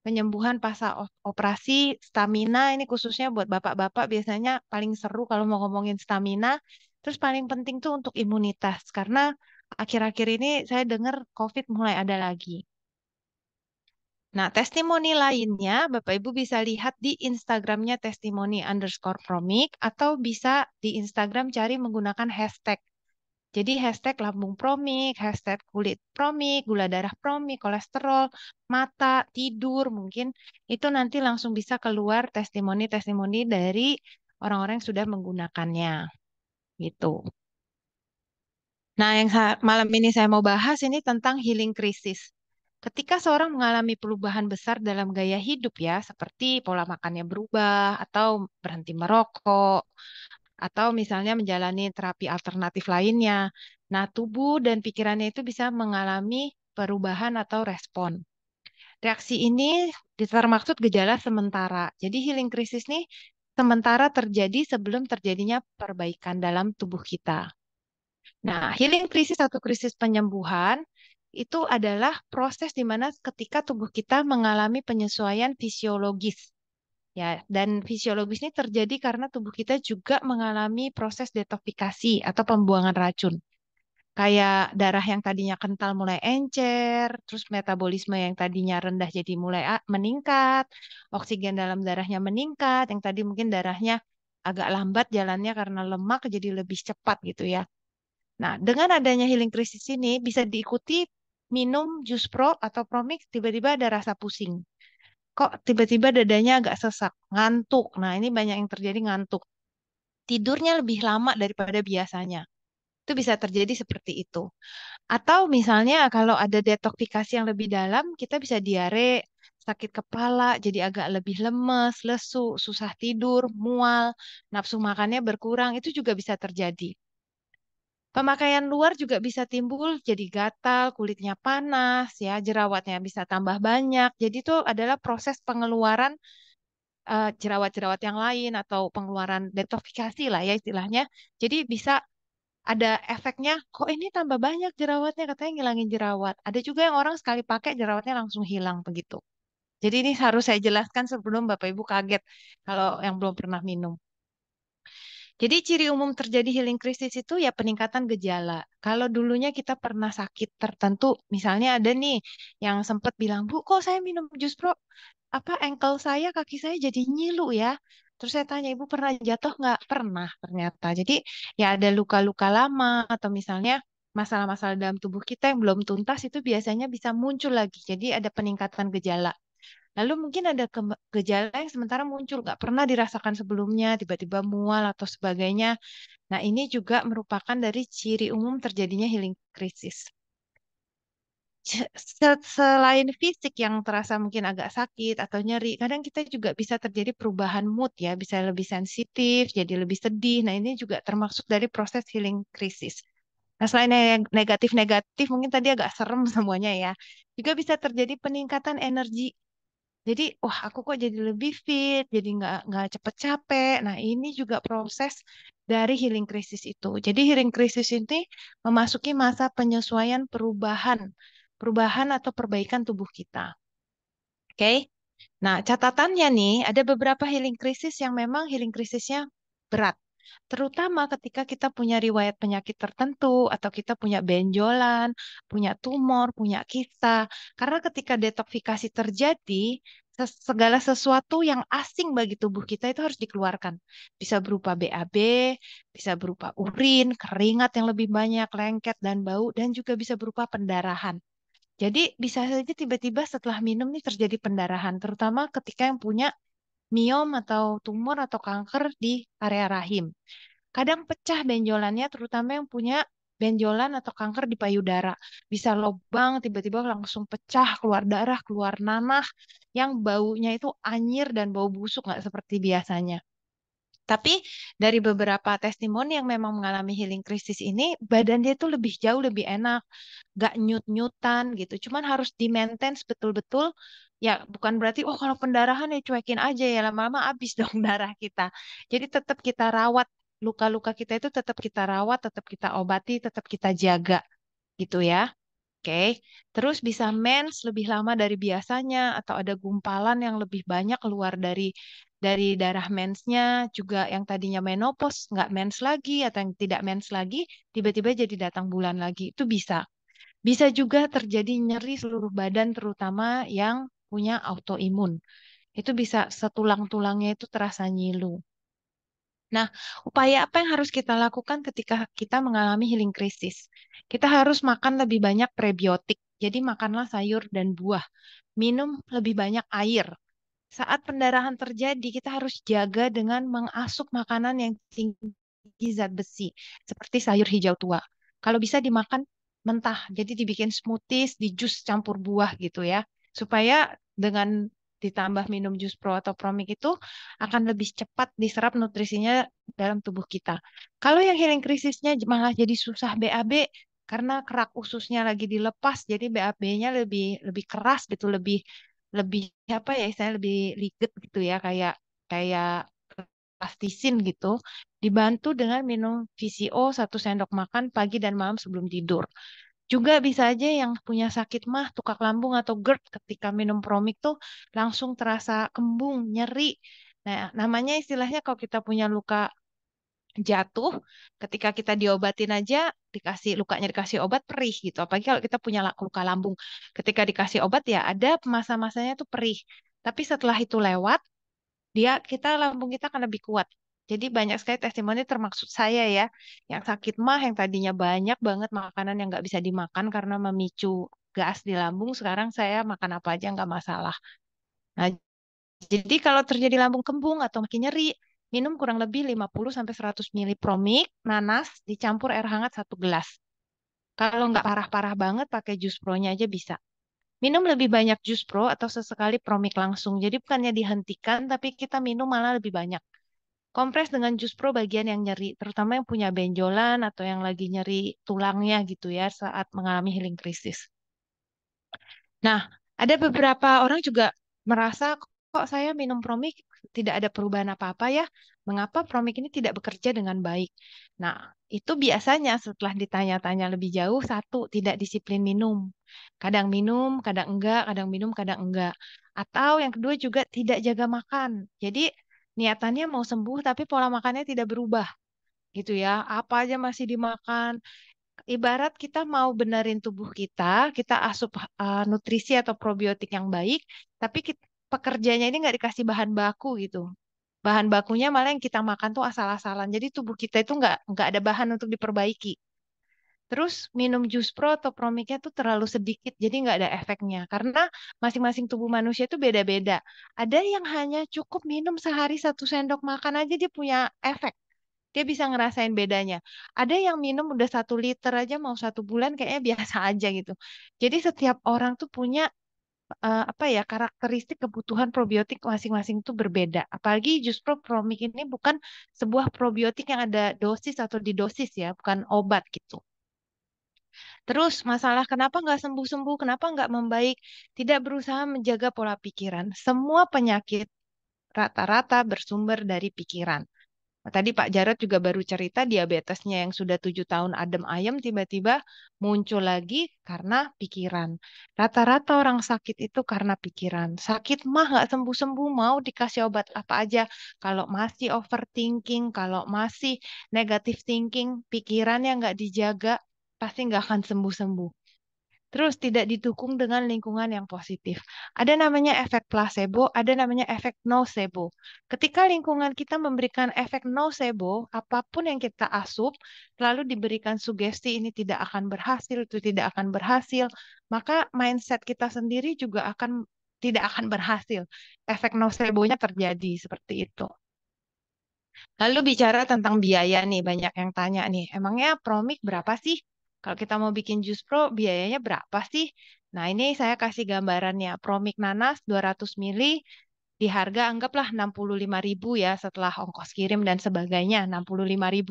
penyembuhan pasca operasi, stamina ini khususnya buat bapak-bapak biasanya paling seru kalau mau ngomongin stamina. Terus paling penting tuh untuk imunitas karena akhir-akhir ini saya dengar COVID mulai ada lagi. Nah, testimoni lainnya Bapak Ibu bisa lihat di Instagramnya testimoni underscore promik atau bisa di Instagram cari menggunakan hashtag jadi hashtag lambung promik, hashtag kulit promik, gula darah promik, kolesterol, mata, tidur mungkin itu nanti langsung bisa keluar testimoni-testimoni dari orang-orang yang sudah menggunakannya. Gitu. Nah, yang malam ini saya mau bahas ini tentang healing krisis. Ketika seorang mengalami perubahan besar dalam gaya hidup ya, seperti pola makannya berubah atau berhenti merokok atau misalnya menjalani terapi alternatif lainnya. Nah, tubuh dan pikirannya itu bisa mengalami perubahan atau respon. Reaksi ini termaksud gejala sementara. Jadi healing krisis nih sementara terjadi sebelum terjadinya perbaikan dalam tubuh kita. Nah, healing krisis atau krisis penyembuhan itu adalah proses di mana ketika tubuh kita mengalami penyesuaian fisiologis Ya, dan fisiologis ini terjadi karena tubuh kita juga mengalami proses detoksifikasi atau pembuangan racun. Kayak darah yang tadinya kental mulai encer, terus metabolisme yang tadinya rendah jadi mulai ah, meningkat, oksigen dalam darahnya meningkat, yang tadi mungkin darahnya agak lambat jalannya karena lemak jadi lebih cepat gitu ya. Nah, dengan adanya healing krisis ini bisa diikuti minum jus pro atau promix tiba-tiba ada rasa pusing kok tiba-tiba dadanya agak sesak, ngantuk. Nah, ini banyak yang terjadi ngantuk. Tidurnya lebih lama daripada biasanya. Itu bisa terjadi seperti itu. Atau misalnya kalau ada detoksifikasi yang lebih dalam, kita bisa diare, sakit kepala, jadi agak lebih lemes, lesu, susah tidur, mual, nafsu makannya berkurang, itu juga bisa terjadi. Pemakaian luar juga bisa timbul jadi gatal, kulitnya panas, ya jerawatnya bisa tambah banyak. Jadi itu adalah proses pengeluaran jerawat eh, jerawat-jerawat yang lain atau pengeluaran detoksifikasi lah ya istilahnya. Jadi bisa ada efeknya, kok ini tambah banyak jerawatnya, katanya ngilangin jerawat. Ada juga yang orang sekali pakai jerawatnya langsung hilang begitu. Jadi ini harus saya jelaskan sebelum Bapak Ibu kaget kalau yang belum pernah minum. Jadi ciri umum terjadi healing krisis itu ya peningkatan gejala. Kalau dulunya kita pernah sakit tertentu, misalnya ada nih yang sempat bilang, "Bu, kok saya minum jus Pro? Apa ankle saya, kaki saya jadi nyilu ya?" Terus saya tanya, "Ibu pernah jatuh nggak?" Pernah ternyata. Jadi ya ada luka-luka lama atau misalnya masalah-masalah dalam tubuh kita yang belum tuntas itu biasanya bisa muncul lagi. Jadi ada peningkatan gejala. Lalu mungkin ada gejala yang sementara muncul, nggak pernah dirasakan sebelumnya, tiba-tiba mual atau sebagainya. Nah, ini juga merupakan dari ciri umum terjadinya healing krisis. Selain fisik yang terasa mungkin agak sakit atau nyeri, kadang kita juga bisa terjadi perubahan mood ya, bisa lebih sensitif, jadi lebih sedih. Nah, ini juga termasuk dari proses healing krisis. Nah, selain negatif-negatif, mungkin tadi agak serem semuanya ya. Juga bisa terjadi peningkatan energi jadi, wah aku kok jadi lebih fit, jadi nggak nggak cepet capek. Nah, ini juga proses dari healing krisis itu. Jadi healing krisis ini memasuki masa penyesuaian perubahan, perubahan atau perbaikan tubuh kita. Oke. Okay? Nah, catatannya nih, ada beberapa healing krisis yang memang healing krisisnya berat. Terutama ketika kita punya riwayat penyakit tertentu atau kita punya benjolan, punya tumor, punya kista. Karena ketika detoksifikasi terjadi, segala sesuatu yang asing bagi tubuh kita itu harus dikeluarkan. Bisa berupa BAB, bisa berupa urin, keringat yang lebih banyak, lengket dan bau, dan juga bisa berupa pendarahan. Jadi bisa saja tiba-tiba setelah minum ini terjadi pendarahan, terutama ketika yang punya miom atau tumor atau kanker di area rahim. Kadang pecah benjolannya, terutama yang punya benjolan atau kanker di payudara. Bisa lobang, tiba-tiba langsung pecah, keluar darah, keluar nanah, yang baunya itu anyir dan bau busuk nggak seperti biasanya. Tapi dari beberapa testimoni yang memang mengalami healing krisis ini, badan dia tuh lebih jauh lebih enak, gak nyut-nyutan gitu. Cuman harus di-maintain betul-betul ya bukan berarti oh kalau pendarahan ya cuekin aja ya lama-lama habis dong darah kita. Jadi tetap kita rawat luka-luka kita itu tetap kita rawat, tetap kita obati, tetap kita jaga gitu ya. Oke, okay. terus bisa mens lebih lama dari biasanya atau ada gumpalan yang lebih banyak keluar dari dari darah mensnya juga yang tadinya menopause nggak mens lagi atau yang tidak mens lagi tiba-tiba jadi datang bulan lagi itu bisa bisa juga terjadi nyeri seluruh badan terutama yang punya autoimun itu bisa setulang-tulangnya itu terasa nyilu Nah, upaya apa yang harus kita lakukan ketika kita mengalami healing krisis? Kita harus makan lebih banyak prebiotik. Jadi makanlah sayur dan buah. Minum lebih banyak air saat pendarahan terjadi kita harus jaga dengan mengasup makanan yang tinggi zat besi seperti sayur hijau tua. Kalau bisa dimakan mentah, jadi dibikin smoothies, di jus campur buah gitu ya, supaya dengan ditambah minum jus pro atau promik itu akan lebih cepat diserap nutrisinya dalam tubuh kita. Kalau yang healing krisisnya malah jadi susah BAB karena kerak ususnya lagi dilepas jadi BAB-nya lebih lebih keras gitu, lebih lebih apa ya saya lebih liget gitu ya kayak kayak plastisin gitu dibantu dengan minum VCO satu sendok makan pagi dan malam sebelum tidur. Juga bisa aja yang punya sakit mah tukak lambung atau GERD ketika minum promik tuh langsung terasa kembung, nyeri. Nah, namanya istilahnya kalau kita punya luka jatuh ketika kita diobatin aja dikasih lukanya dikasih obat perih gitu apalagi kalau kita punya luka lambung ketika dikasih obat ya ada masa-masanya tuh perih tapi setelah itu lewat dia kita lambung kita akan lebih kuat jadi banyak sekali testimoni termaksud saya ya yang sakit mah yang tadinya banyak banget makanan yang nggak bisa dimakan karena memicu gas di lambung sekarang saya makan apa aja nggak masalah nah jadi kalau terjadi lambung kembung atau makin nyeri Minum kurang lebih 50 100 ml promik, nanas dicampur air hangat satu gelas. Kalau nggak parah-parah banget, pakai jus pro-nya aja bisa. Minum lebih banyak jus pro atau sesekali promik langsung. Jadi bukannya dihentikan, tapi kita minum malah lebih banyak. Kompres dengan jus pro bagian yang nyeri, terutama yang punya benjolan atau yang lagi nyeri tulangnya gitu ya saat mengalami healing krisis. Nah, ada beberapa orang juga merasa kok saya minum promik tidak ada perubahan apa-apa ya, mengapa promik ini tidak bekerja dengan baik? Nah, itu biasanya setelah ditanya-tanya lebih jauh, satu, tidak disiplin minum. Kadang minum, kadang enggak, kadang minum, kadang enggak. Atau yang kedua juga tidak jaga makan. Jadi niatannya mau sembuh tapi pola makannya tidak berubah. Gitu ya, apa aja masih dimakan, ibarat kita mau benerin tubuh kita, kita asup uh, nutrisi atau probiotik yang baik, tapi kita, pekerjanya ini nggak dikasih bahan baku gitu bahan bakunya malah yang kita makan tuh asal-asalan jadi tubuh kita itu nggak nggak ada bahan untuk diperbaiki terus minum jus pro atau promiknya tuh terlalu sedikit jadi nggak ada efeknya karena masing-masing tubuh manusia itu beda-beda ada yang hanya cukup minum sehari satu sendok makan aja dia punya efek dia bisa ngerasain bedanya. Ada yang minum udah satu liter aja mau satu bulan kayaknya biasa aja gitu. Jadi setiap orang tuh punya uh, apa ya karakteristik kebutuhan probiotik masing-masing itu berbeda. Apalagi justru promik ini bukan sebuah probiotik yang ada dosis atau didosis ya, bukan obat gitu. Terus masalah kenapa nggak sembuh-sembuh, kenapa nggak membaik, tidak berusaha menjaga pola pikiran. Semua penyakit rata-rata bersumber dari pikiran tadi Pak Jarod juga baru cerita diabetesnya yang sudah tujuh tahun adem ayem tiba-tiba muncul lagi karena pikiran. Rata-rata orang sakit itu karena pikiran. Sakit mah nggak sembuh-sembuh mau dikasih obat apa aja. Kalau masih overthinking, kalau masih negative thinking, pikiran yang nggak dijaga pasti nggak akan sembuh-sembuh terus tidak didukung dengan lingkungan yang positif. Ada namanya efek placebo, ada namanya efek nocebo. Ketika lingkungan kita memberikan efek nocebo, apapun yang kita asup, lalu diberikan sugesti ini tidak akan berhasil, itu tidak akan berhasil, maka mindset kita sendiri juga akan tidak akan berhasil. Efek nocebo-nya terjadi seperti itu. Lalu bicara tentang biaya nih, banyak yang tanya nih, emangnya promik berapa sih? Kalau kita mau bikin jus pro, biayanya berapa sih? Nah, ini saya kasih gambarannya. Promik nanas 200 ml di harga anggaplah 65.000 ya setelah ongkos kirim dan sebagainya 65.000.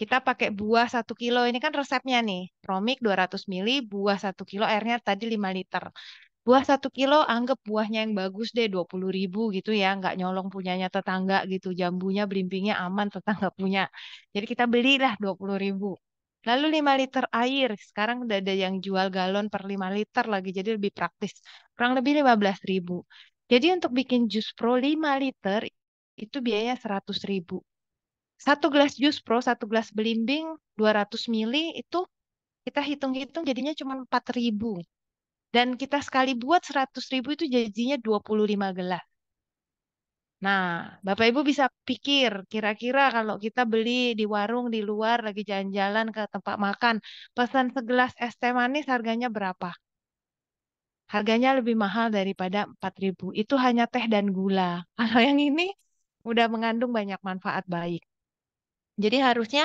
Kita pakai buah 1 kilo, ini kan resepnya nih. Promik 200 ml, buah 1 kilo, airnya tadi 5 liter. Buah 1 kilo, anggap buahnya yang bagus deh 20.000 gitu ya, nggak nyolong punyanya tetangga gitu, jambunya, belimbingnya aman tetangga punya. Jadi kita belilah 20.000. Lalu 5 liter air. Sekarang udah ada yang jual galon per 5 liter lagi, jadi lebih praktis. Kurang lebih 15 ribu. Jadi untuk bikin jus pro 5 liter, itu biayanya 100 ribu. Satu gelas jus pro, satu gelas belimbing, 200 mili, itu kita hitung-hitung jadinya cuma 4 ribu. Dan kita sekali buat 100 ribu itu jadinya 25 gelas. Nah, Bapak Ibu bisa pikir kira-kira kalau kita beli di warung di luar lagi jalan-jalan ke tempat makan, pesan segelas es teh manis harganya berapa? Harganya lebih mahal daripada 4000. Itu hanya teh dan gula. Kalau yang ini udah mengandung banyak manfaat baik. Jadi harusnya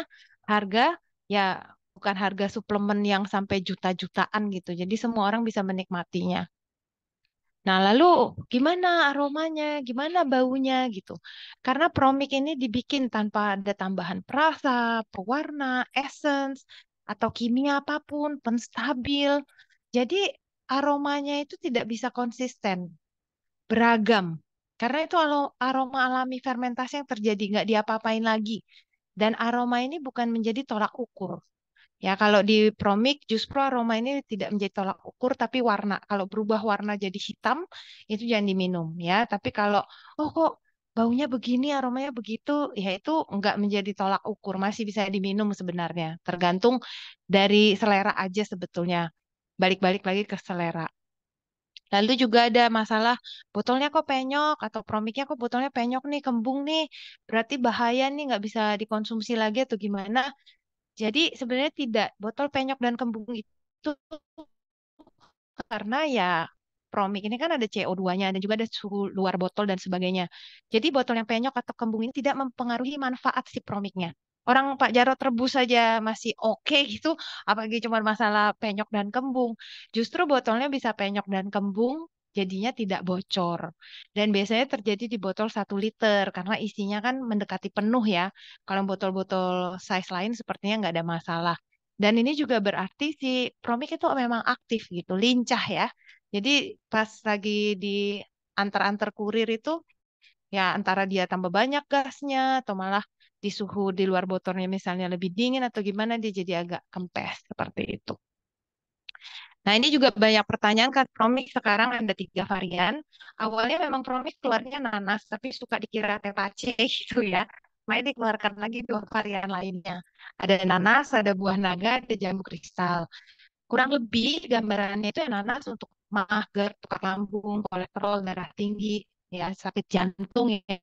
harga ya bukan harga suplemen yang sampai juta-jutaan gitu. Jadi semua orang bisa menikmatinya. Nah, lalu gimana aromanya, gimana baunya gitu. Karena promik ini dibikin tanpa ada tambahan perasa, pewarna, essence, atau kimia apapun, penstabil. Jadi aromanya itu tidak bisa konsisten, beragam. Karena itu aroma alami fermentasi yang terjadi, nggak diapa-apain lagi. Dan aroma ini bukan menjadi tolak ukur. Ya, kalau di promik justru aroma ini tidak menjadi tolak ukur tapi warna. Kalau berubah warna jadi hitam itu jangan diminum ya. Tapi kalau oh kok baunya begini, aromanya begitu, ya itu enggak menjadi tolak ukur, masih bisa diminum sebenarnya. Tergantung dari selera aja sebetulnya. Balik-balik lagi ke selera. Lalu juga ada masalah botolnya kok penyok atau promiknya kok botolnya penyok nih, kembung nih. Berarti bahaya nih nggak bisa dikonsumsi lagi atau gimana. Jadi sebenarnya tidak botol penyok dan kembung itu karena ya promik ini kan ada CO2-nya dan juga ada suhu luar botol dan sebagainya. Jadi botol yang penyok atau kembung ini tidak mempengaruhi manfaat si promiknya. Orang Pak Jarot rebus saja masih oke okay gitu, apalagi cuma masalah penyok dan kembung. Justru botolnya bisa penyok dan kembung jadinya tidak bocor. Dan biasanya terjadi di botol 1 liter karena isinya kan mendekati penuh ya. Kalau botol-botol size lain sepertinya nggak ada masalah. Dan ini juga berarti si promik itu memang aktif gitu, lincah ya. Jadi pas lagi di antar-antar kurir itu ya antara dia tambah banyak gasnya atau malah di suhu di luar botolnya misalnya lebih dingin atau gimana dia jadi agak kempes seperti itu. Nah, ini juga banyak pertanyaan kan promik sekarang ada tiga varian. Awalnya memang promik keluarnya nanas, tapi suka dikira tetace gitu ya. Makanya dikeluarkan lagi dua varian lainnya. Ada nanas, ada buah naga, ada jambu kristal. Kurang lebih gambarannya itu nanas untuk mah, tukar lambung, kolesterol, darah tinggi, ya sakit jantung ya,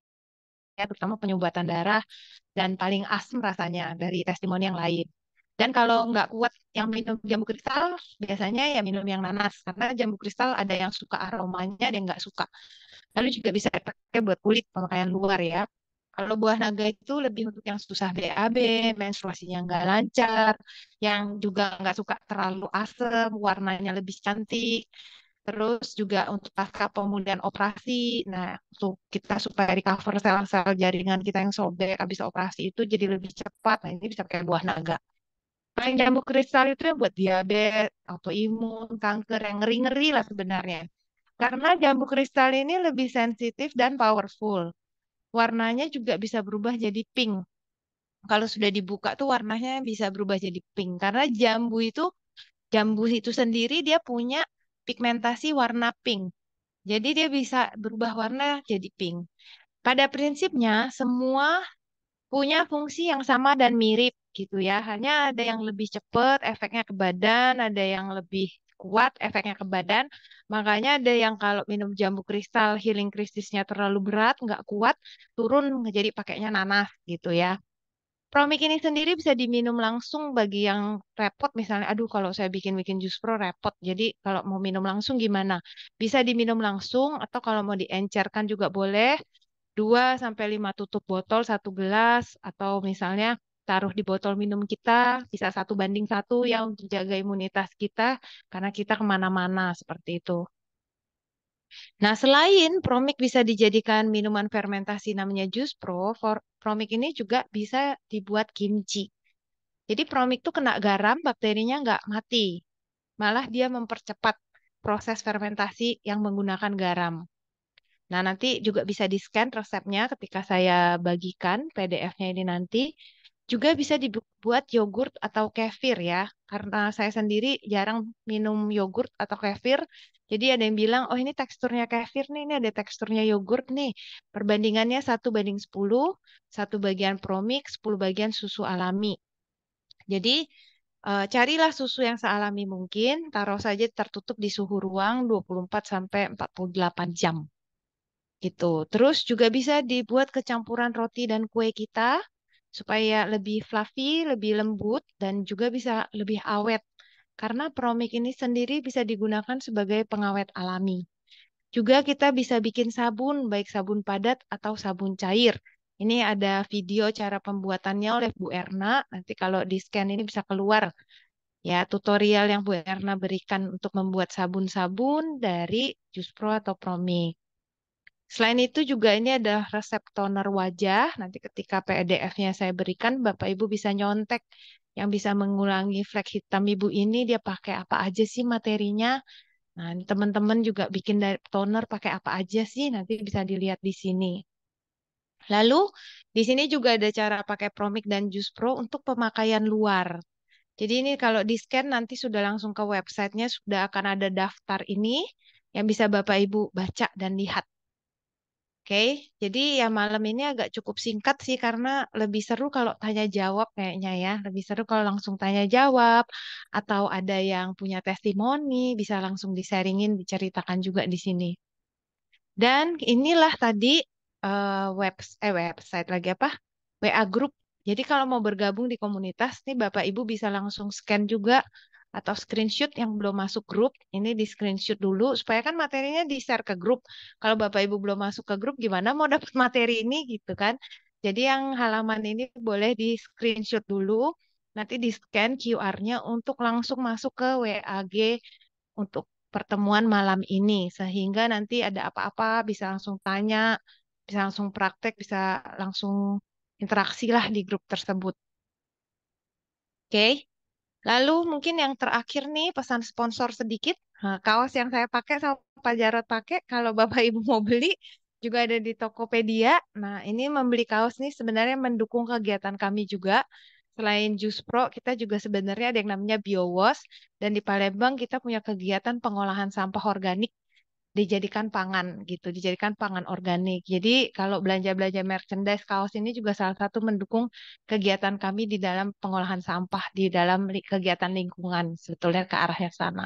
ya terutama penyumbatan darah dan paling asam rasanya dari testimoni yang lain. Dan kalau nggak kuat yang minum jambu kristal, biasanya ya minum yang nanas. Karena jambu kristal ada yang suka aromanya, ada yang nggak suka. Lalu juga bisa pakai buat kulit, pemakaian luar ya. Kalau buah naga itu lebih untuk yang susah BAB, menstruasinya nggak lancar, yang juga nggak suka terlalu asam, warnanya lebih cantik. Terus juga untuk pasca pemulihan operasi, nah untuk kita supaya recover sel-sel jaringan kita yang sobek habis operasi itu jadi lebih cepat, nah ini bisa pakai buah naga. Main jambu kristal itu buat diabetes, autoimun, kanker yang ngeri-ngeri lah sebenarnya. Karena jambu kristal ini lebih sensitif dan powerful. Warnanya juga bisa berubah jadi pink. Kalau sudah dibuka tuh warnanya bisa berubah jadi pink karena jambu itu jambu itu sendiri dia punya pigmentasi warna pink. Jadi dia bisa berubah warna jadi pink. Pada prinsipnya, semua punya fungsi yang sama dan mirip gitu ya. Hanya ada yang lebih cepat efeknya ke badan, ada yang lebih kuat efeknya ke badan. Makanya ada yang kalau minum jambu kristal healing krisisnya terlalu berat, nggak kuat, turun jadi pakainya nanas gitu ya. Promik ini sendiri bisa diminum langsung bagi yang repot misalnya aduh kalau saya bikin-bikin jus pro repot. Jadi kalau mau minum langsung gimana? Bisa diminum langsung atau kalau mau diencerkan juga boleh 2 sampai 5 tutup botol satu gelas atau misalnya taruh di botol minum kita bisa satu banding satu ya untuk jaga imunitas kita karena kita kemana-mana seperti itu. Nah, selain promik bisa dijadikan minuman fermentasi namanya jus pro, for, promik ini juga bisa dibuat kimchi. Jadi promik itu kena garam, bakterinya nggak mati. Malah dia mempercepat proses fermentasi yang menggunakan garam. Nah, nanti juga bisa di-scan resepnya ketika saya bagikan PDF-nya ini nanti. Juga bisa dibuat yogurt atau kefir ya, karena saya sendiri jarang minum yogurt atau kefir. Jadi ada yang bilang, oh ini teksturnya kefir nih, ini ada teksturnya yogurt nih. Perbandingannya satu banding 10, satu bagian promix, 10 bagian susu alami. Jadi eh, carilah susu yang sealami mungkin, taruh saja tertutup di suhu ruang 24 sampai 48 jam gitu. Terus juga bisa dibuat kecampuran roti dan kue kita supaya lebih fluffy, lebih lembut dan juga bisa lebih awet. Karena promik ini sendiri bisa digunakan sebagai pengawet alami. Juga kita bisa bikin sabun, baik sabun padat atau sabun cair. Ini ada video cara pembuatannya oleh Bu Erna. Nanti kalau di-scan ini bisa keluar ya tutorial yang Bu Erna berikan untuk membuat sabun-sabun dari jus pro atau promik. Selain itu juga ini ada resep toner wajah. Nanti ketika PDF-nya saya berikan, Bapak Ibu bisa nyontek yang bisa mengulangi flek hitam Ibu ini dia pakai apa aja sih materinya. Nah, teman-teman juga bikin dari toner pakai apa aja sih nanti bisa dilihat di sini. Lalu di sini juga ada cara pakai promic dan juice pro untuk pemakaian luar. Jadi ini kalau di-scan nanti sudah langsung ke websitenya sudah akan ada daftar ini yang bisa Bapak Ibu baca dan lihat. Oke, jadi ya malam ini agak cukup singkat sih karena lebih seru kalau tanya jawab kayaknya ya. Lebih seru kalau langsung tanya jawab atau ada yang punya testimoni bisa langsung diseringin, diceritakan juga di sini. Dan inilah tadi uh, web eh website lagi apa? WA group. Jadi kalau mau bergabung di komunitas nih Bapak Ibu bisa langsung scan juga atau screenshot yang belum masuk grup, ini di screenshot dulu supaya kan materinya di-share ke grup. Kalau Bapak Ibu belum masuk ke grup gimana mau dapat materi ini gitu kan. Jadi yang halaman ini boleh di screenshot dulu, nanti di-scan QR-nya untuk langsung masuk ke WAG untuk pertemuan malam ini sehingga nanti ada apa-apa bisa langsung tanya, bisa langsung praktek, bisa langsung interaksi lah di grup tersebut. Oke. Okay. Lalu mungkin yang terakhir nih pesan sponsor sedikit. kaos yang saya pakai sama Pak Jarot pakai kalau Bapak Ibu mau beli juga ada di Tokopedia. Nah, ini membeli kaos nih sebenarnya mendukung kegiatan kami juga. Selain Jus Pro, kita juga sebenarnya ada yang namanya BioWash dan di Palembang kita punya kegiatan pengolahan sampah organik dijadikan pangan gitu, dijadikan pangan organik. Jadi kalau belanja-belanja merchandise kaos ini juga salah satu mendukung kegiatan kami di dalam pengolahan sampah, di dalam kegiatan lingkungan sebetulnya ke arah yang sana.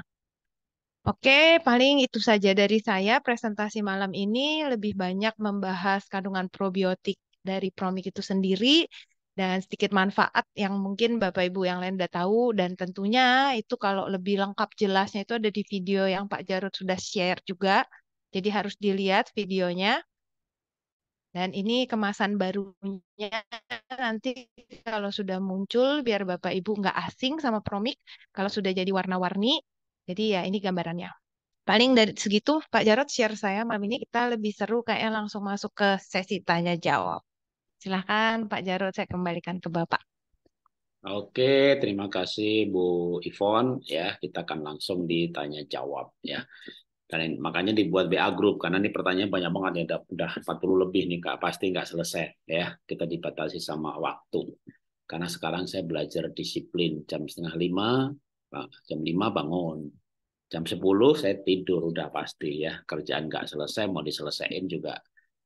Oke, paling itu saja dari saya presentasi malam ini lebih banyak membahas kandungan probiotik dari promik itu sendiri dan sedikit manfaat yang mungkin Bapak Ibu yang lain udah tahu dan tentunya itu kalau lebih lengkap jelasnya itu ada di video yang Pak Jarod sudah share juga. Jadi harus dilihat videonya. Dan ini kemasan barunya nanti kalau sudah muncul biar Bapak Ibu nggak asing sama promik kalau sudah jadi warna-warni. Jadi ya ini gambarannya. Paling dari segitu Pak Jarot share saya malam ini kita lebih seru kayaknya langsung masuk ke sesi tanya jawab. Silahkan Pak Jarod, saya kembalikan ke Bapak. Oke, terima kasih Bu Ivon. Ya, kita akan langsung ditanya jawab ya. Dan makanya dibuat BA group karena ini pertanyaan banyak banget ya, udah 40 lebih nih Kak, pasti nggak selesai ya. Kita dibatasi sama waktu. Karena sekarang saya belajar disiplin jam setengah lima, jam lima bangun, jam sepuluh saya tidur udah pasti ya kerjaan nggak selesai mau diselesaikan juga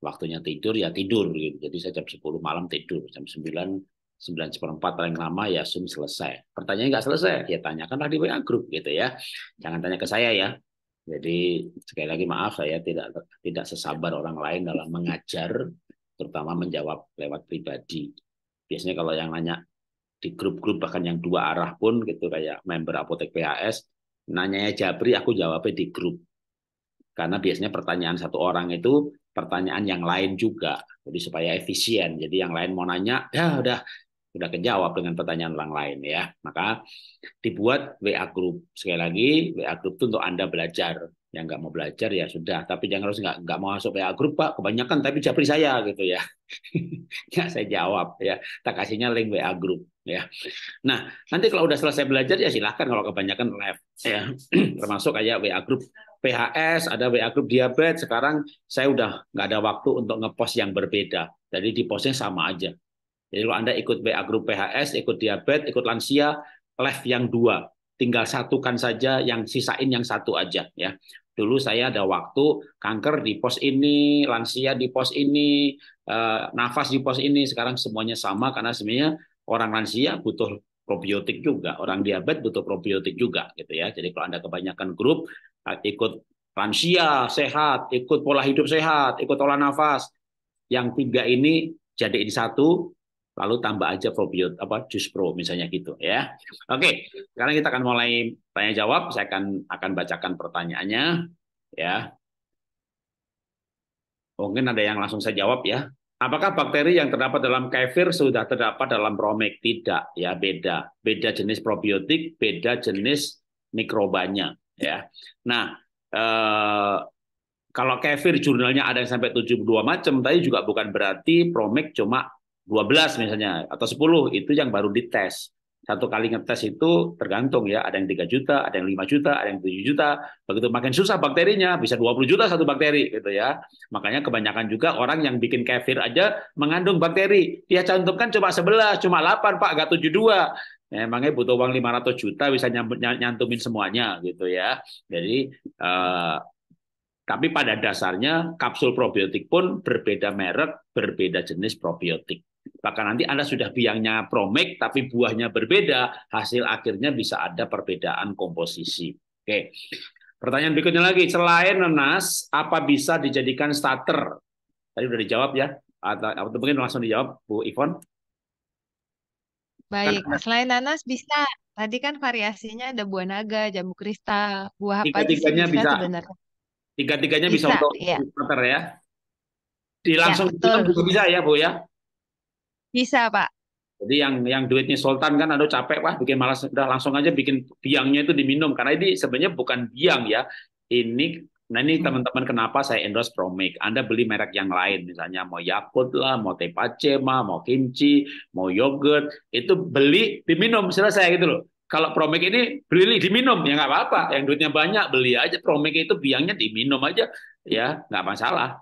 waktunya tidur ya tidur gitu. Jadi saya jam 10 malam tidur, jam 9 9 seperempat paling lama ya sum selesai. Pertanyaan nggak selesai, ya tanyakanlah di WA grup gitu ya. Jangan tanya ke saya ya. Jadi sekali lagi maaf saya tidak tidak sesabar orang lain dalam mengajar, terutama menjawab lewat pribadi. Biasanya kalau yang nanya di grup-grup bahkan yang dua arah pun gitu kayak member apotek PHS nanyanya Jabri aku jawabnya di grup karena biasanya pertanyaan satu orang itu pertanyaan yang lain juga. Jadi supaya efisien. Jadi yang lain mau nanya, ya udah udah kejawab dengan pertanyaan orang lain ya. Maka dibuat WA group. Sekali lagi, WA group itu untuk Anda belajar. Yang nggak mau belajar ya sudah. Tapi jangan harus nggak nggak mau masuk WA group Pak. Kebanyakan tapi japri saya gitu ya. ya saya jawab ya. Tak kasihnya link WA group ya. Nah nanti kalau udah selesai belajar ya silahkan kalau kebanyakan live ya. Termasuk aja WA group PHS, ada WA grup Diabetes. Sekarang saya udah nggak ada waktu untuk ngepost yang berbeda. Jadi di postnya sama aja. Jadi kalau Anda ikut WA grup PHS, ikut diabetes, ikut lansia, live yang dua. Tinggal satukan saja yang sisain yang satu aja ya. Dulu saya ada waktu kanker di pos ini, lansia di pos ini, eh, nafas di pos ini. Sekarang semuanya sama karena sebenarnya orang lansia butuh probiotik juga. Orang diabetes butuh probiotik juga gitu ya. Jadi kalau Anda kebanyakan grup ikut lansia sehat, ikut pola hidup sehat, ikut olah nafas. Yang tiga ini jadi satu lalu tambah aja probiot apa jus pro misalnya gitu ya. Oke, sekarang kita akan mulai tanya jawab. Saya akan akan bacakan pertanyaannya ya. Mungkin ada yang langsung saya jawab ya. Apakah bakteri yang terdapat dalam kefir sudah terdapat dalam bromek? Tidak, ya beda. Beda jenis probiotik, beda jenis mikrobanya, ya. Nah, eh, kalau kefir jurnalnya ada yang sampai 72 macam, tapi juga bukan berarti promek cuma 12 misalnya atau 10 itu yang baru dites. Satu kali ngetes itu tergantung ya, ada yang 3 juta, ada yang 5 juta, ada yang 7 juta. Begitu makin susah bakterinya, bisa 20 juta satu bakteri gitu ya. Makanya kebanyakan juga orang yang bikin kefir aja mengandung bakteri. Dia cantumkan cuma 11, cuma 8, Pak, enggak 72. Emangnya butuh uang 500 juta bisa nyantumin semuanya gitu ya. Jadi eh, tapi pada dasarnya kapsul probiotik pun berbeda merek, berbeda jenis probiotik. Bahkan nanti Anda sudah biangnya promek tapi buahnya berbeda, hasil akhirnya bisa ada perbedaan komposisi. Oke. Pertanyaan berikutnya lagi, selain nanas, apa bisa dijadikan starter? Tadi sudah dijawab ya, atau, mungkin langsung dijawab Bu Ivon. Baik, kan- selain nanas bisa. Tadi kan variasinya ada buah naga, jambu kristal, buah apa tiga-tiganya bisa, bisa Tiga-tiganya bisa, bisa untuk iya. starter ya. Di iya, langsung ya, betul. juga bisa ya Bu ya. Bisa, Pak. Jadi yang yang duitnya Sultan kan aduh capek wah bikin malas udah langsung aja bikin biangnya itu diminum karena ini sebenarnya bukan biang ya. Ini nah ini teman hmm. teman-teman kenapa saya endorse Promic. Anda beli merek yang lain misalnya mau Yakult lah, mau Tepace mah, mau kimchi, mau yogurt, itu beli diminum selesai gitu loh. Kalau Promic ini beli diminum ya nggak apa-apa. Yang duitnya banyak beli aja Promic itu biangnya diminum aja ya nggak masalah.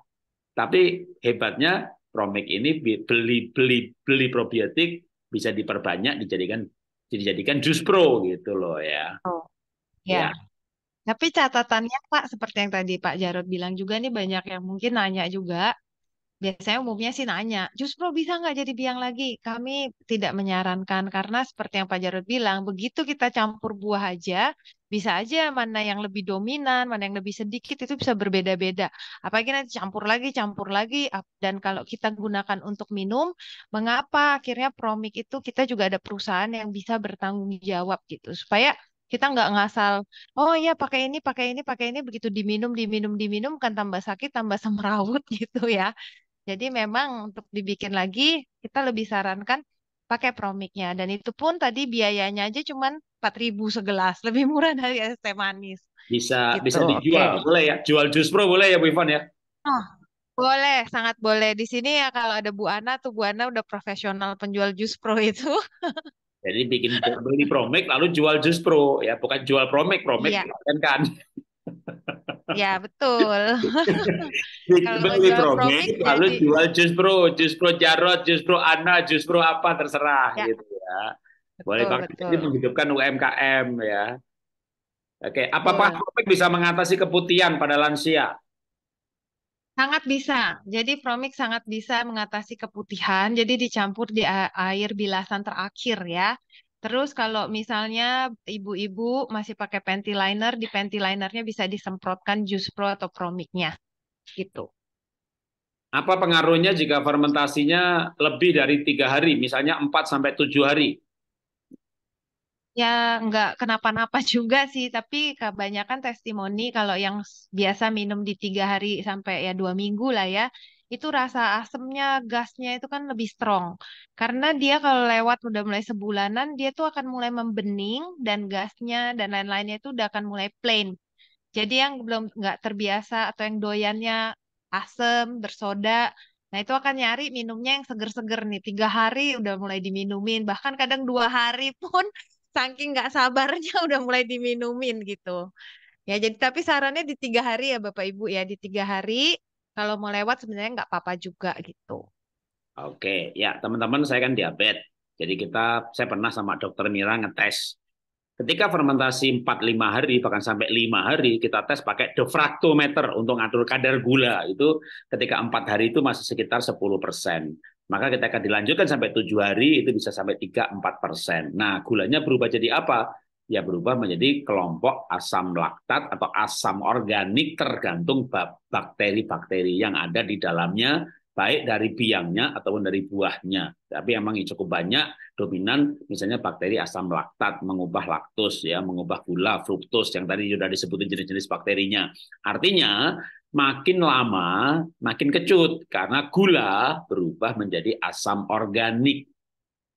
Tapi hebatnya Promik ini beli beli beli probiotik bisa diperbanyak dijadikan dijadikan jus pro gitu loh ya. Oh. Ya. ya. Tapi catatannya Pak seperti yang tadi Pak Jarod bilang juga nih banyak yang mungkin nanya juga. Biasanya umumnya sih nanya, jus pro bisa nggak jadi biang lagi? Kami tidak menyarankan karena seperti yang Pak Jarod bilang, begitu kita campur buah aja, bisa aja mana yang lebih dominan, mana yang lebih sedikit itu bisa berbeda-beda. Apalagi nanti campur lagi, campur lagi. Dan kalau kita gunakan untuk minum, mengapa akhirnya promik itu kita juga ada perusahaan yang bisa bertanggung jawab gitu supaya kita nggak ngasal oh iya pakai ini pakai ini pakai ini begitu diminum diminum diminum kan tambah sakit tambah semrawut gitu ya jadi memang untuk dibikin lagi kita lebih sarankan pakai promiknya dan itu pun tadi biayanya aja cuman empat ribu segelas lebih murah dari es teh manis bisa gitu. bisa oh, dijual okay. boleh ya jual jus pro boleh ya Bu Ivan ya oh, boleh sangat boleh di sini ya kalau ada Bu Ana tuh Bu Ana udah profesional penjual jus pro itu jadi bikin beli promik lalu jual jus pro ya bukan jual promik promik yeah. kan ya betul. Kalau beli brongeng lalu jadi... jual jus bro, jus bro Jarot, jus bro Ana, jus bro apa terserah ya. gitu ya. Betul, Boleh banget ini menghidupkan UMKM ya. Oke, apa Pak promik bisa mengatasi keputihan pada lansia? Sangat bisa. Jadi Promix sangat bisa mengatasi keputihan. Jadi dicampur di air bilasan terakhir ya. Terus kalau misalnya ibu-ibu masih pakai panty liner, di panty linernya bisa disemprotkan jus pro atau promiknya. Gitu. Apa pengaruhnya jika fermentasinya lebih dari tiga hari, misalnya 4 sampai tujuh hari? Ya, nggak kenapa-napa juga sih, tapi kebanyakan testimoni kalau yang biasa minum di tiga hari sampai ya dua minggu lah ya, itu rasa asemnya, gasnya itu kan lebih strong. Karena dia kalau lewat udah mulai sebulanan, dia tuh akan mulai membening dan gasnya dan lain-lainnya itu udah akan mulai plain. Jadi yang belum nggak terbiasa atau yang doyannya asem, bersoda, nah itu akan nyari minumnya yang seger-seger nih. Tiga hari udah mulai diminumin, bahkan kadang dua hari pun saking nggak sabarnya udah mulai diminumin gitu. Ya, jadi tapi sarannya di tiga hari ya Bapak Ibu ya, di tiga hari kalau mau lewat sebenarnya nggak apa-apa juga gitu. Oke, ya teman-teman saya kan diabetes. Jadi kita saya pernah sama dokter Mira ngetes. Ketika fermentasi 4 5 hari bahkan sampai 5 hari kita tes pakai defraktometer untuk ngatur kadar gula. Itu ketika 4 hari itu masih sekitar 10%. Maka kita akan dilanjutkan sampai 7 hari itu bisa sampai 3 4%. Nah, gulanya berubah jadi apa? ya berubah menjadi kelompok asam laktat atau asam organik tergantung bakteri-bakteri yang ada di dalamnya baik dari biangnya ataupun dari buahnya. Tapi emang cukup banyak dominan misalnya bakteri asam laktat mengubah laktos ya, mengubah gula, fruktos yang tadi sudah disebutin jenis-jenis bakterinya. Artinya makin lama makin kecut karena gula berubah menjadi asam organik.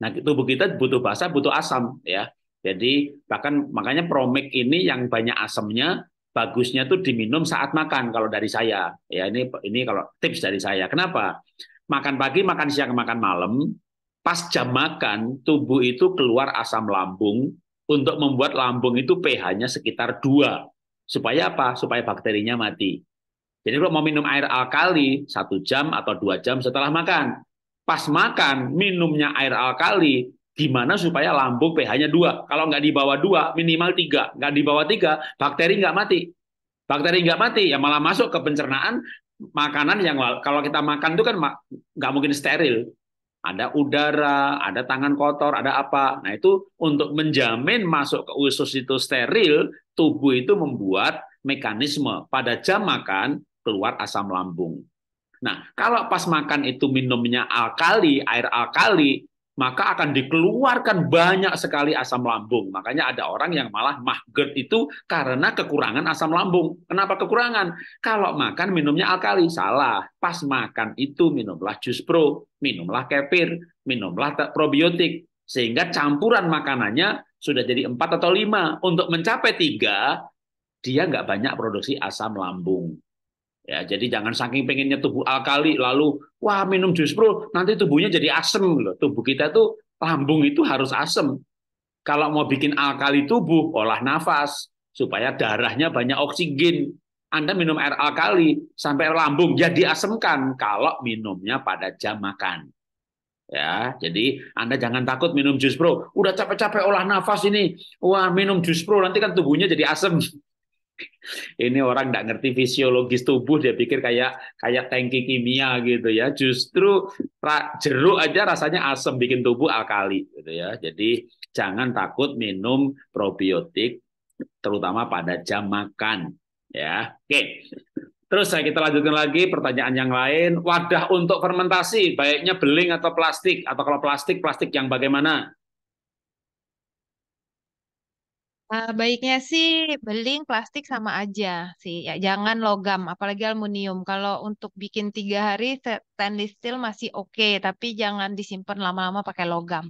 Nah, tubuh kita butuh basa butuh asam ya. Jadi bahkan makanya promik ini yang banyak asamnya bagusnya tuh diminum saat makan kalau dari saya. Ya ini ini kalau tips dari saya. Kenapa? Makan pagi, makan siang, makan malam. Pas jam makan, tubuh itu keluar asam lambung untuk membuat lambung itu pH-nya sekitar 2. Supaya apa? Supaya bakterinya mati. Jadi kalau mau minum air alkali, satu jam atau dua jam setelah makan. Pas makan, minumnya air alkali, Gimana supaya lambung pH-nya dua? Kalau nggak di bawah dua, minimal tiga. Nggak di bawah tiga, bakteri nggak mati. Bakteri nggak mati, ya malah masuk ke pencernaan makanan yang kalau kita makan itu kan nggak mungkin steril. Ada udara, ada tangan kotor, ada apa. Nah itu untuk menjamin masuk ke usus itu steril, tubuh itu membuat mekanisme pada jam makan keluar asam lambung. Nah, kalau pas makan itu minumnya alkali, air alkali, maka akan dikeluarkan banyak sekali asam lambung. Makanya ada orang yang malah mahgerd itu karena kekurangan asam lambung. Kenapa kekurangan? Kalau makan minumnya alkali, salah. Pas makan itu minumlah jus pro, minumlah kefir, minumlah probiotik. Sehingga campuran makanannya sudah jadi 4 atau 5. Untuk mencapai 3, dia nggak banyak produksi asam lambung. Ya, jadi jangan saking pengennya tubuh alkali lalu Wah minum jus bro, nanti tubuhnya jadi asem loh. Tubuh kita tuh lambung itu harus asem. Kalau mau bikin alkali tubuh, olah nafas supaya darahnya banyak oksigen. Anda minum air alkali sampai lambung jadi ya asemkan. kalau minumnya pada jam makan. Ya, jadi Anda jangan takut minum jus bro. Udah capek-capek olah nafas ini. Wah, minum jus bro, nanti kan tubuhnya jadi asem ini orang nggak ngerti fisiologis tubuh dia pikir kayak kayak tangki kimia gitu ya justru jeruk aja rasanya asam bikin tubuh alkali gitu ya jadi jangan takut minum probiotik terutama pada jam makan ya oke terus saya kita lanjutkan lagi pertanyaan yang lain wadah untuk fermentasi baiknya beling atau plastik atau kalau plastik plastik yang bagaimana Ah, baiknya sih beling plastik sama aja sih. Ya, jangan logam, apalagi aluminium. Kalau untuk bikin tiga hari stainless steel masih oke, tapi jangan disimpan lama-lama pakai logam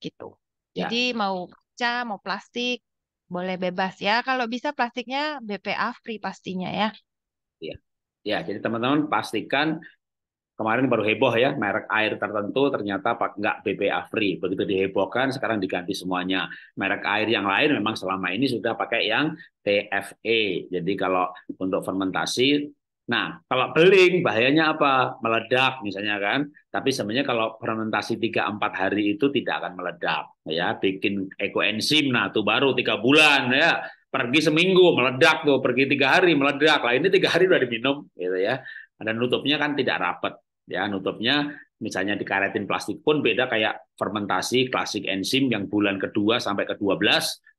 gitu. Ya. Jadi mau kaca, mau plastik, boleh bebas ya. Kalau bisa plastiknya BPA free pastinya ya. ya. Ya, jadi teman-teman pastikan kemarin baru heboh ya merek air tertentu ternyata pak nggak BPA free begitu dihebohkan sekarang diganti semuanya merek air yang lain memang selama ini sudah pakai yang TFA e. jadi kalau untuk fermentasi nah kalau beling bahayanya apa meledak misalnya kan tapi sebenarnya kalau fermentasi tiga empat hari itu tidak akan meledak ya bikin ekoenzim nah tuh baru tiga bulan ya pergi seminggu meledak tuh pergi tiga hari meledak lah ini tiga hari udah diminum gitu ya dan nutupnya kan tidak rapat ya nutupnya misalnya dikaretin plastik pun beda kayak fermentasi klasik enzim yang bulan kedua sampai ke-12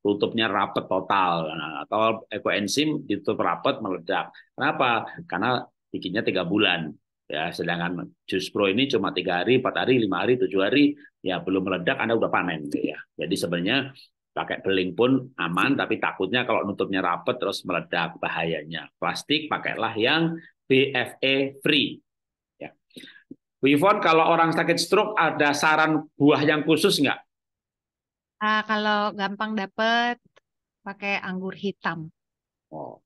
tutupnya rapet total nah, atau ekoenzim ditutup rapet meledak kenapa karena bikinnya tiga bulan ya sedangkan jus pro ini cuma tiga hari empat hari lima hari tujuh hari ya belum meledak anda udah panen gitu ya jadi sebenarnya pakai beling pun aman tapi takutnya kalau nutupnya rapet terus meledak bahayanya plastik pakailah yang BFE free Bu Ivon, kalau orang sakit stroke ada saran buah yang khusus nggak? Uh, kalau gampang dapet pakai anggur hitam. Oh.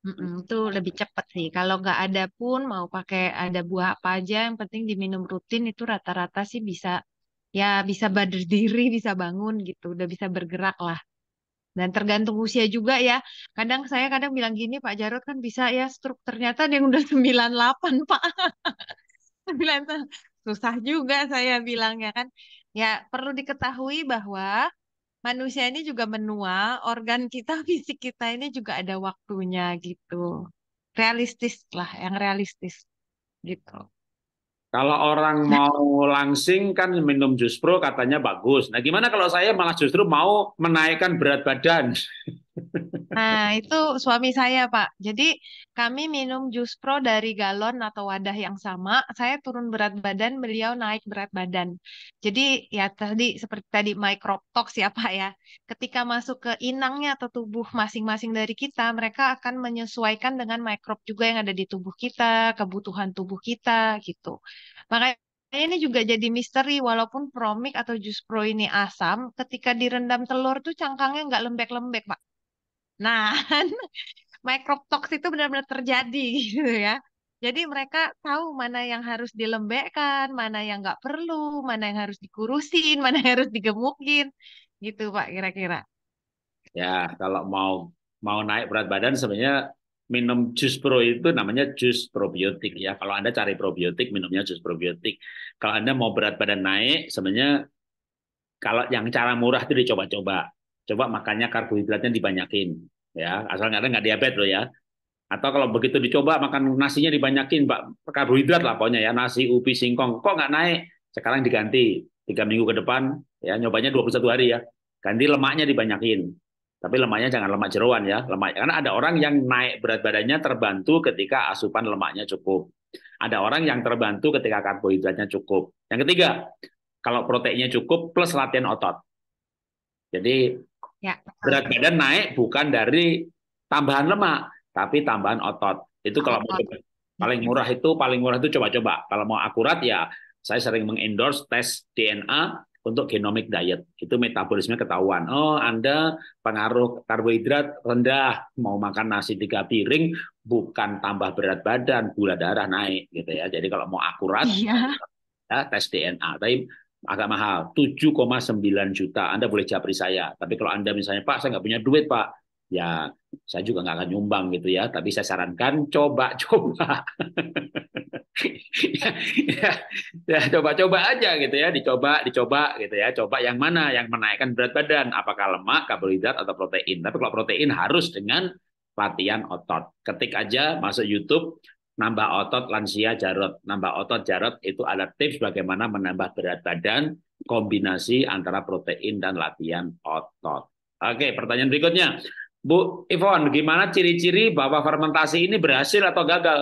Mm -mm, itu lebih cepat sih. Kalau nggak ada pun mau pakai ada buah apa aja, yang penting diminum rutin itu rata-rata sih bisa ya bisa berdiri, bisa bangun gitu, udah bisa bergerak lah. Dan tergantung usia juga ya. Kadang saya kadang bilang gini, Pak Jarod kan bisa ya stroke ternyata yang udah 98, Pak. bilang susah juga saya bilangnya kan. Ya perlu diketahui bahwa manusia ini juga menua, organ kita, fisik kita ini juga ada waktunya gitu. Realistis lah, yang realistis gitu. Kalau orang nah. mau langsing kan minum jus pro katanya bagus. Nah gimana kalau saya malah justru mau menaikkan berat badan? Nah, itu suami saya, Pak. Jadi, kami minum jus pro dari galon atau wadah yang sama. Saya turun berat badan, beliau naik berat badan. Jadi, ya tadi seperti tadi microtox ya, Pak ya. Ketika masuk ke inangnya atau tubuh masing-masing dari kita, mereka akan menyesuaikan dengan mikrob juga yang ada di tubuh kita, kebutuhan tubuh kita gitu. Makanya ini juga jadi misteri walaupun promik atau jus pro ini asam ketika direndam telur tuh cangkangnya nggak lembek-lembek pak Nah, microtox itu benar-benar terjadi gitu ya. Jadi mereka tahu mana yang harus dilembekkan, mana yang nggak perlu, mana yang harus dikurusin, mana yang harus digemukin, gitu Pak kira-kira. Ya, kalau mau mau naik berat badan sebenarnya minum jus pro itu namanya jus probiotik ya. Kalau Anda cari probiotik, minumnya jus probiotik. Kalau Anda mau berat badan naik, sebenarnya kalau yang cara murah itu dicoba-coba coba makannya karbohidratnya dibanyakin ya asal nggak ada nggak diabetes loh ya atau kalau begitu dicoba makan nasinya dibanyakin pak karbohidrat lah pokoknya ya nasi ubi, singkong kok nggak naik sekarang diganti tiga minggu ke depan ya nyobanya 21 hari ya ganti lemaknya dibanyakin tapi lemaknya jangan lemak jeruan ya, lemak karena ada orang yang naik berat badannya terbantu ketika asupan lemaknya cukup. Ada orang yang terbantu ketika karbohidratnya cukup. Yang ketiga, kalau proteinnya cukup plus latihan otot. Jadi Ya. Berat badan naik bukan dari tambahan lemak, tapi tambahan otot. Itu kalau otot. mau paling murah itu paling murah itu coba-coba. Kalau mau akurat ya saya sering mengendorse tes DNA untuk genomic diet. Itu metabolisme ketahuan. Oh, Anda pengaruh karbohidrat rendah, mau makan nasi tiga piring, bukan tambah berat badan, gula darah naik gitu ya. Jadi kalau mau akurat, iya. ya, tes DNA. Tapi agak mahal, 7,9 juta. Anda boleh japri saya. Tapi kalau Anda misalnya, Pak, saya nggak punya duit, Pak. Ya, saya juga nggak akan nyumbang gitu ya. Tapi saya sarankan, coba-coba. ya, coba ya, ya, coba-coba aja gitu ya, dicoba, dicoba gitu ya. Coba yang mana yang menaikkan berat badan, apakah lemak, karbohidrat, atau protein. Tapi kalau protein harus dengan latihan otot. Ketik aja masuk YouTube nambah otot lansia jarot. Nambah otot jarot itu adaptif bagaimana menambah berat badan kombinasi antara protein dan latihan otot. Oke, pertanyaan berikutnya. Bu Ivon, gimana ciri-ciri bahwa fermentasi ini berhasil atau gagal?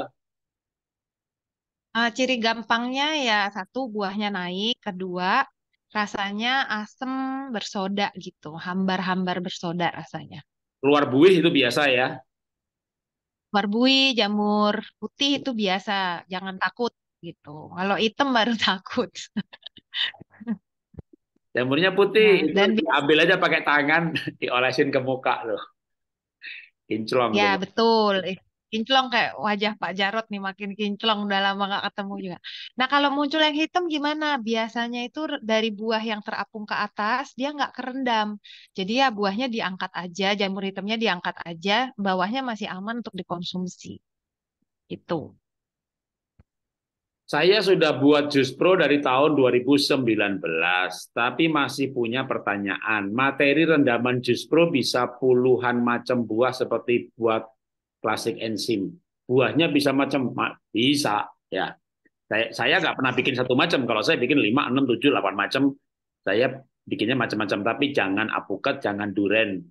Eh, ciri gampangnya ya satu buahnya naik, kedua rasanya asam bersoda gitu, hambar-hambar bersoda rasanya. Keluar buih itu biasa ya? barbui, jamur putih itu biasa, jangan takut gitu. Kalau hitam baru takut. Jamurnya putih, nah, dan ambil aja pakai tangan, diolesin ke muka loh. Kinclong. Ya, gitu. betul kinclong kayak wajah Pak Jarot nih makin kinclong udah lama gak ketemu juga. Nah kalau muncul yang hitam gimana? Biasanya itu dari buah yang terapung ke atas dia nggak kerendam. Jadi ya buahnya diangkat aja, jamur hitamnya diangkat aja, bawahnya masih aman untuk dikonsumsi. Itu. Saya sudah buat jus pro dari tahun 2019, tapi masih punya pertanyaan. Materi rendaman jus pro bisa puluhan macam buah seperti buat klasik enzim. Buahnya bisa macam bisa ya. Saya saya nggak pernah bikin satu macam. Kalau saya bikin lima, enam, tujuh, 8 macam, saya bikinnya macam-macam. Tapi jangan apukat, jangan duren.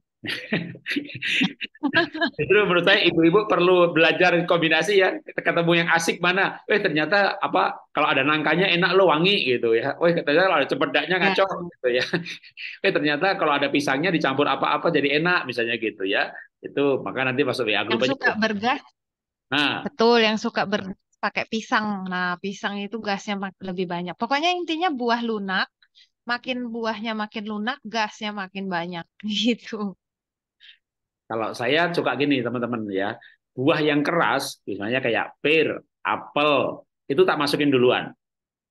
Itu menurut saya ibu-ibu perlu belajar kombinasi ya. Kita Ketemu yang asik mana? Eh ternyata apa kalau ada nangkanya enak lo wangi gitu ya. Wah katanya kalau ada cempedaknya ya. ngaco gitu ya. Eh ternyata kalau ada pisangnya dicampur apa-apa jadi enak misalnya gitu ya. Itu maka nanti masuk WA grup yang suka bergas. Nah, betul yang suka ber pakai pisang. Nah, pisang itu gasnya lebih banyak. Pokoknya intinya buah lunak, makin buahnya makin lunak, gasnya makin banyak gitu. Kalau saya suka gini teman-teman ya, buah yang keras, misalnya kayak pir, apel, itu tak masukin duluan.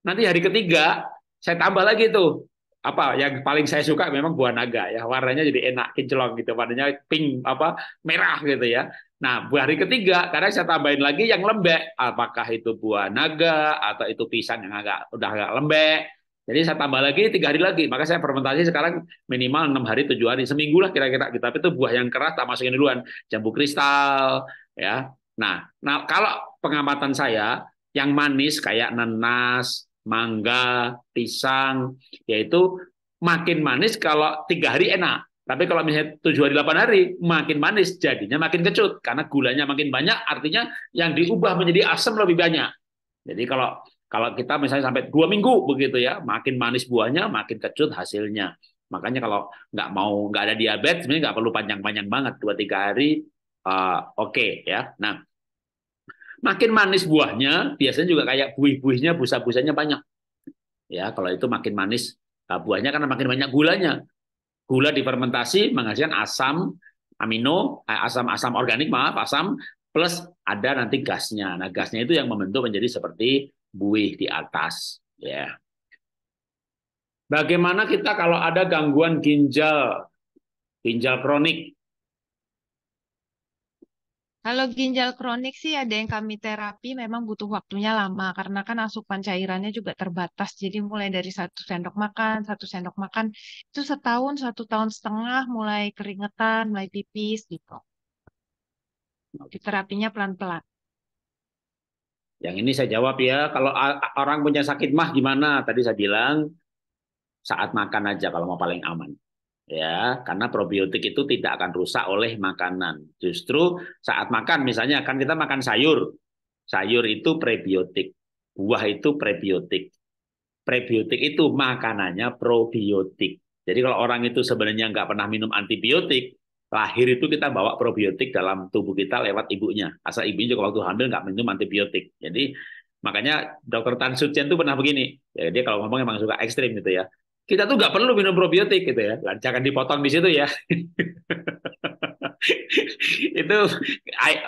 Nanti hari ketiga saya tambah lagi tuh apa yang paling saya suka memang buah naga ya warnanya jadi enak kinclong gitu warnanya pink apa merah gitu ya nah buah hari ketiga karena saya tambahin lagi yang lembek apakah itu buah naga atau itu pisang yang agak udah agak lembek jadi saya tambah lagi tiga hari lagi maka saya fermentasi sekarang minimal enam hari tujuh hari seminggu lah kira-kira gitu tapi itu buah yang keras tak masukin duluan jambu kristal ya nah nah kalau pengamatan saya yang manis kayak nanas mangga, pisang, yaitu makin manis kalau tiga hari enak. Tapi kalau misalnya tujuh hari, delapan hari, makin manis, jadinya makin kecut. Karena gulanya makin banyak, artinya yang diubah menjadi asam lebih banyak. Jadi kalau kalau kita misalnya sampai dua minggu begitu ya, makin manis buahnya, makin kecut hasilnya. Makanya kalau nggak mau nggak ada diabetes, sebenarnya nggak perlu panjang-panjang banget dua tiga hari. Uh, Oke okay, ya. Nah Makin manis buahnya, biasanya juga kayak buih-buihnya, busa-busanya banyak. Ya, kalau itu makin manis nah, buahnya karena makin banyak gulanya. Gula difermentasi menghasilkan asam amino, asam-asam eh, organik, maaf, asam plus ada nanti gasnya. Nah, gasnya itu yang membentuk menjadi seperti buih di atas, ya. Bagaimana kita kalau ada gangguan ginjal, ginjal kronik? Kalau ginjal kronik sih ada yang kami terapi memang butuh waktunya lama karena kan asupan cairannya juga terbatas. Jadi mulai dari satu sendok makan, satu sendok makan itu setahun, satu tahun setengah mulai keringetan, mulai pipis gitu. Jadi terapinya pelan-pelan. Yang ini saya jawab ya, kalau orang punya sakit mah gimana? Tadi saya bilang saat makan aja kalau mau paling aman ya karena probiotik itu tidak akan rusak oleh makanan justru saat makan misalnya kan kita makan sayur sayur itu prebiotik buah itu prebiotik prebiotik itu makanannya probiotik jadi kalau orang itu sebenarnya nggak pernah minum antibiotik lahir itu kita bawa probiotik dalam tubuh kita lewat ibunya asal ibunya juga waktu hamil nggak minum antibiotik jadi makanya dokter Tan Sutjen itu pernah begini ya, dia kalau ngomong emang suka ekstrim gitu ya kita tuh nggak perlu minum probiotik gitu ya. Nah, jangan dipotong di situ ya. itu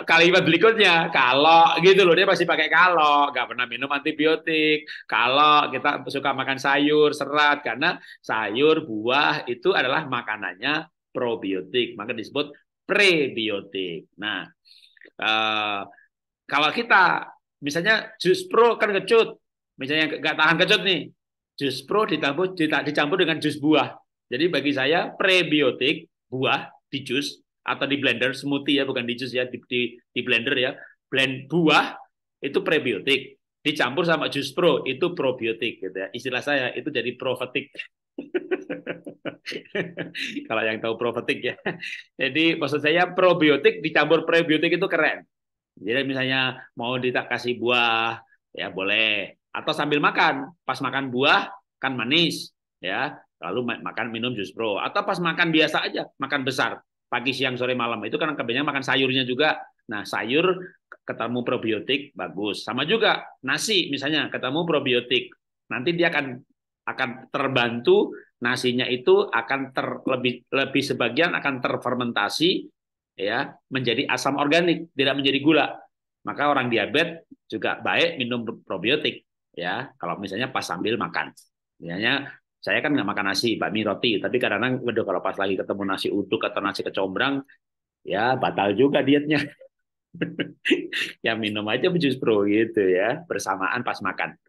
kalimat berikutnya kalau gitu loh dia pasti pakai kalau nggak pernah minum antibiotik kalau kita suka makan sayur serat karena sayur buah itu adalah makanannya probiotik maka disebut prebiotik nah eh, kalau kita misalnya jus pro kan kecut misalnya nggak tahan kecut nih jus pro dicampur, dicampur dengan jus buah. Jadi bagi saya prebiotik buah di jus atau di blender smoothie ya bukan di jus ya di, di, di blender ya blend buah itu prebiotik dicampur sama jus pro itu probiotik gitu ya istilah saya itu jadi profetik kalau yang tahu probiotik ya. Jadi maksud saya probiotik dicampur prebiotik itu keren. Jadi misalnya mau kita kasih buah ya boleh, atau sambil makan. Pas makan buah kan manis, ya. Lalu makan minum jus bro atau pas makan biasa aja, makan besar pagi, siang, sore, malam. Itu kan kebanyakan makan sayurnya juga. Nah, sayur ketemu probiotik bagus. Sama juga nasi misalnya ketemu probiotik. Nanti dia akan akan terbantu nasinya itu akan ter, lebih lebih sebagian akan terfermentasi ya menjadi asam organik tidak menjadi gula maka orang diabetes juga baik minum probiotik ya kalau misalnya pas sambil makan misalnya saya kan nggak makan nasi bakmi roti tapi kadang-kadang waduh kalau pas lagi ketemu nasi uduk atau nasi kecombrang ya batal juga dietnya ya minum aja jus pro gitu ya bersamaan pas makan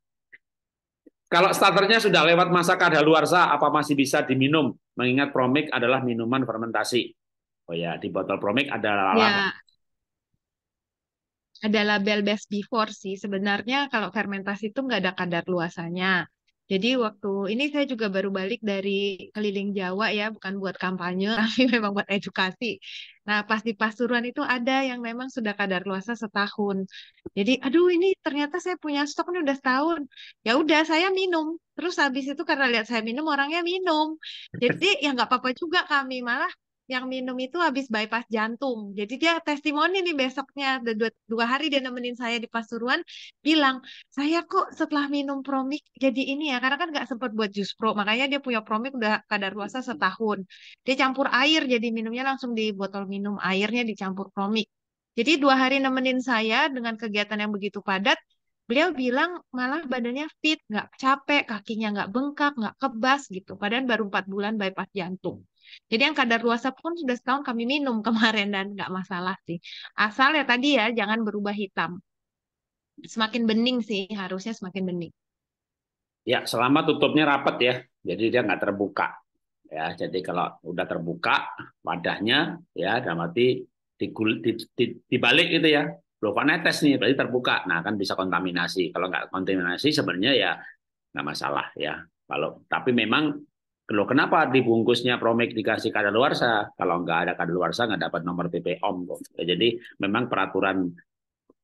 kalau starternya sudah lewat masa kadaluarsa apa masih bisa diminum mengingat promik adalah minuman fermentasi oh ya di botol promik ada lalang ya ada label best before sih. Sebenarnya kalau fermentasi itu nggak ada kadar luasannya. Jadi waktu ini saya juga baru balik dari keliling Jawa ya, bukan buat kampanye, tapi memang buat edukasi. Nah, pas di Pasuruan itu ada yang memang sudah kadar luasa setahun. Jadi, aduh ini ternyata saya punya stok ini udah setahun. Ya udah, saya minum. Terus habis itu karena lihat saya minum, orangnya minum. Jadi, ya nggak apa-apa juga kami. Malah yang minum itu habis bypass jantung. Jadi dia testimoni nih besoknya dua, dua hari dia nemenin saya di Pasuruan bilang saya kok setelah minum promik jadi ini ya karena kan nggak sempat buat jus pro makanya dia punya promik udah kadar luasa setahun. Dia campur air jadi minumnya langsung di botol minum airnya dicampur promik. Jadi dua hari nemenin saya dengan kegiatan yang begitu padat beliau bilang malah badannya fit, nggak capek, kakinya nggak bengkak, nggak kebas gitu. Padahal baru empat bulan bypass jantung. Jadi yang kadar luasa pun sudah setahun kami minum kemarin dan nggak masalah sih. Asal ya tadi ya jangan berubah hitam. Semakin bening sih harusnya semakin bening. Ya selama tutupnya rapat ya, jadi dia nggak terbuka. Ya, jadi kalau udah terbuka wadahnya ya dalam arti digul, di, di, dibalik gitu ya. Belum netes nih, berarti terbuka. Nah kan bisa kontaminasi. Kalau nggak kontaminasi sebenarnya ya nggak masalah ya. Kalau tapi memang Loh, kenapa dibungkusnya promik dikasih kadaluarsa? Kalau nggak ada kadaluarsa nggak dapat nomor PP Om ya, jadi memang peraturan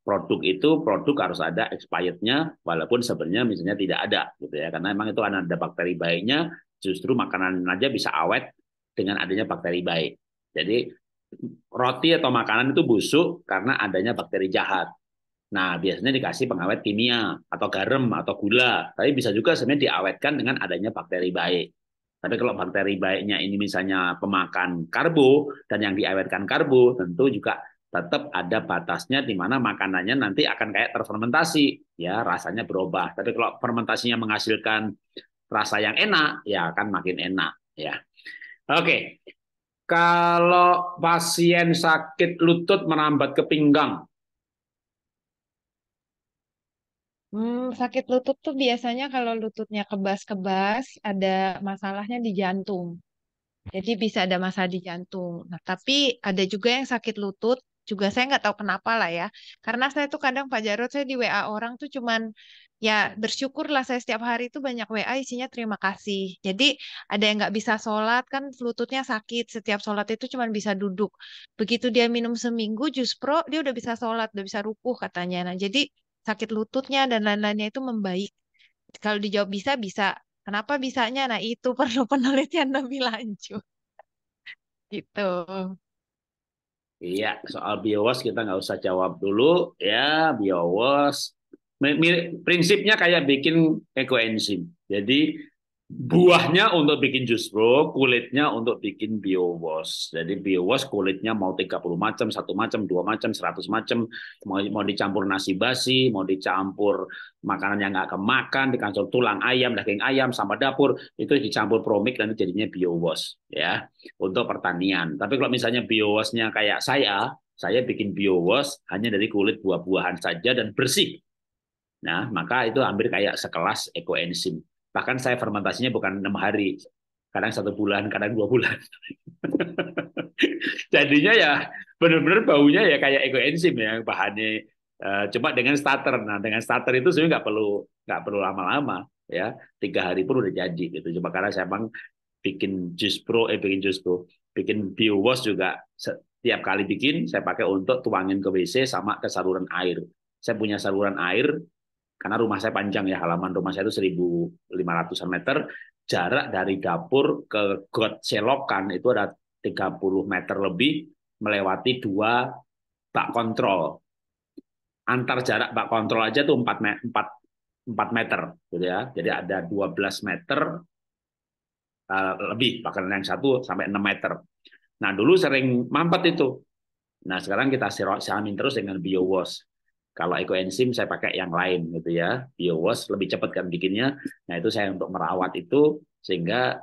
produk itu produk harus ada expirednya walaupun sebenarnya misalnya tidak ada gitu ya karena memang itu ada bakteri baiknya justru makanan aja bisa awet dengan adanya bakteri baik. Jadi roti atau makanan itu busuk karena adanya bakteri jahat. Nah, biasanya dikasih pengawet kimia atau garam atau gula, tapi bisa juga sebenarnya diawetkan dengan adanya bakteri baik. Tapi kalau bakteri baiknya ini misalnya pemakan karbo dan yang diawetkan karbo, tentu juga tetap ada batasnya di mana makanannya nanti akan kayak terfermentasi, ya rasanya berubah. Tapi kalau fermentasinya menghasilkan rasa yang enak, ya akan makin enak, ya. Oke, kalau pasien sakit lutut merambat ke pinggang, Hmm, sakit lutut tuh biasanya kalau lututnya kebas-kebas ada masalahnya di jantung. Jadi bisa ada masalah di jantung. Nah, tapi ada juga yang sakit lutut juga saya nggak tahu kenapa lah ya. Karena saya tuh kadang Pak Jarod saya di WA orang tuh cuman ya bersyukurlah saya setiap hari itu banyak WA isinya terima kasih. Jadi ada yang nggak bisa sholat kan lututnya sakit setiap sholat itu cuman bisa duduk. Begitu dia minum seminggu jus pro dia udah bisa sholat udah bisa rukuh katanya. Nah jadi sakit lututnya dan lain-lainnya itu membaik. Kalau dijawab bisa, bisa. Kenapa bisanya? Nah, itu perlu penelitian lebih lanjut. Gitu. Iya, soal biowas kita nggak usah jawab dulu ya, biowas. Prinsipnya kayak bikin ekoenzim. Jadi buahnya untuk bikin jus bro, kulitnya untuk bikin bio wash. Jadi bio wash kulitnya mau 30 macam, satu macam, dua macam, 100 macam, mau, mau dicampur nasi basi, mau dicampur makanan yang nggak kemakan, dicampur tulang ayam, daging ayam, sama dapur, itu dicampur promik dan jadinya bio wash ya untuk pertanian. Tapi kalau misalnya bio washnya kayak saya, saya bikin bio wash hanya dari kulit buah-buahan saja dan bersih. Nah, maka itu hampir kayak sekelas ekoenzim Bahkan saya fermentasinya bukan enam hari, kadang satu bulan, kadang dua bulan. Jadinya ya benar-benar baunya ya kayak ekoenzim ya bahannya. Eh, cuma dengan starter, nah dengan starter itu sebenarnya nggak perlu nggak perlu lama-lama ya tiga hari pun udah jadi gitu. Cuma karena saya emang bikin jus pro, eh bikin jus pro, bikin bio wash juga setiap kali bikin saya pakai untuk tuangin ke WC sama ke saluran air. Saya punya saluran air karena rumah saya panjang ya, halaman rumah saya itu 1500 meter, jarak dari dapur ke got selokan itu ada 30 meter lebih, melewati dua bak kontrol. Antar jarak bak kontrol aja tuh empat meter, empat meter. Gitu ya. Jadi ada 12 meter uh, lebih, bahkan yang satu sampai enam meter. Nah dulu sering mampet itu. Nah sekarang kita siamin terus dengan BioWash. Kalau ekoenzim saya pakai yang lain gitu ya. Biowash lebih cepat kan bikinnya. Nah, itu saya untuk merawat itu sehingga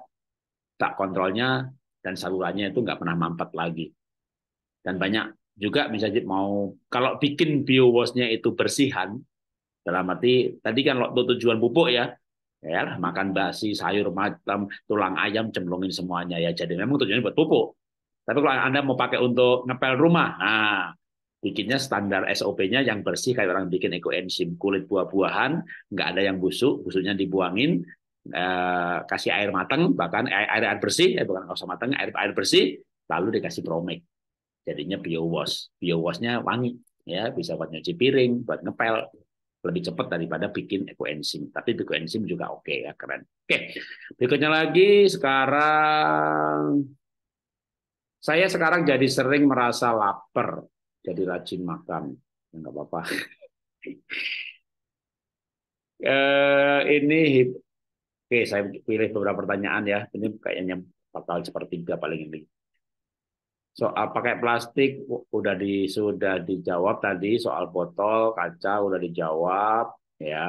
tak kontrolnya dan salurannya itu nggak pernah mampet lagi. Dan banyak juga misalnya mau kalau bikin biowashnya itu bersihan dalam arti tadi kan tujuan pupuk ya ya makan basi sayur macam tulang ayam cemplungin semuanya ya jadi memang tujuannya buat pupuk tapi kalau anda mau pakai untuk ngepel rumah nah bikinnya standar SOP-nya yang bersih kayak orang bikin eco ekoenzim kulit buah-buahan nggak ada yang busuk busuknya dibuangin eh, kasih air matang bahkan air air, air bersih eh, bukan nggak usah matang air air bersih lalu dikasih bromek, jadinya bio wash bio washnya wangi ya bisa buat nyuci piring buat ngepel lebih cepat daripada bikin eco ekoenzim tapi ekoenzim juga oke okay, ya keren oke okay. berikutnya lagi sekarang saya sekarang jadi sering merasa lapar jadi rajin makan ya, nggak apa-apa eh, ini oke saya pilih beberapa pertanyaan ya ini kayaknya bakal sepertiga paling ini soal ah, pakai plastik udah di sudah dijawab tadi soal botol kaca udah dijawab ya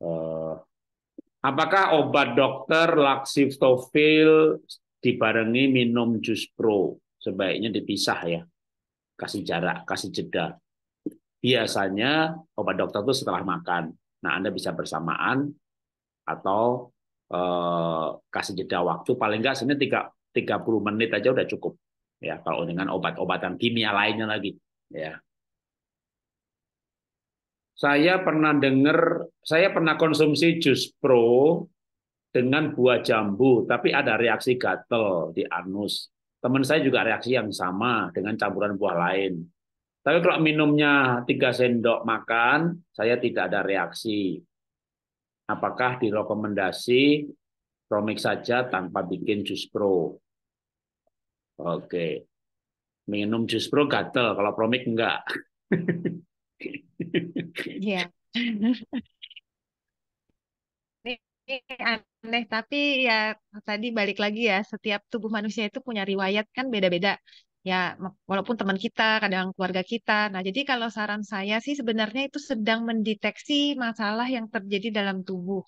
eh, apakah obat dokter laksitofil dibarengi minum jus pro sebaiknya dipisah ya kasih jarak, kasih jeda. Biasanya obat dokter itu setelah makan. Nah, Anda bisa bersamaan atau eh, kasih jeda waktu paling nggak sini tiga 30 menit aja udah cukup. Ya, kalau dengan obat-obatan kimia lainnya lagi, ya. Saya pernah dengar, saya pernah konsumsi jus pro dengan buah jambu, tapi ada reaksi gatel di anus teman saya juga reaksi yang sama dengan campuran buah lain. Tapi kalau minumnya tiga sendok makan, saya tidak ada reaksi. Apakah direkomendasi promik saja tanpa bikin jus pro? Oke. Minum jus pro gatel, kalau promik enggak. Iya. aneh tapi ya tadi balik lagi ya setiap tubuh manusia itu punya riwayat kan beda-beda ya walaupun teman kita kadang keluarga kita nah jadi kalau saran saya sih sebenarnya itu sedang mendeteksi masalah yang terjadi dalam tubuh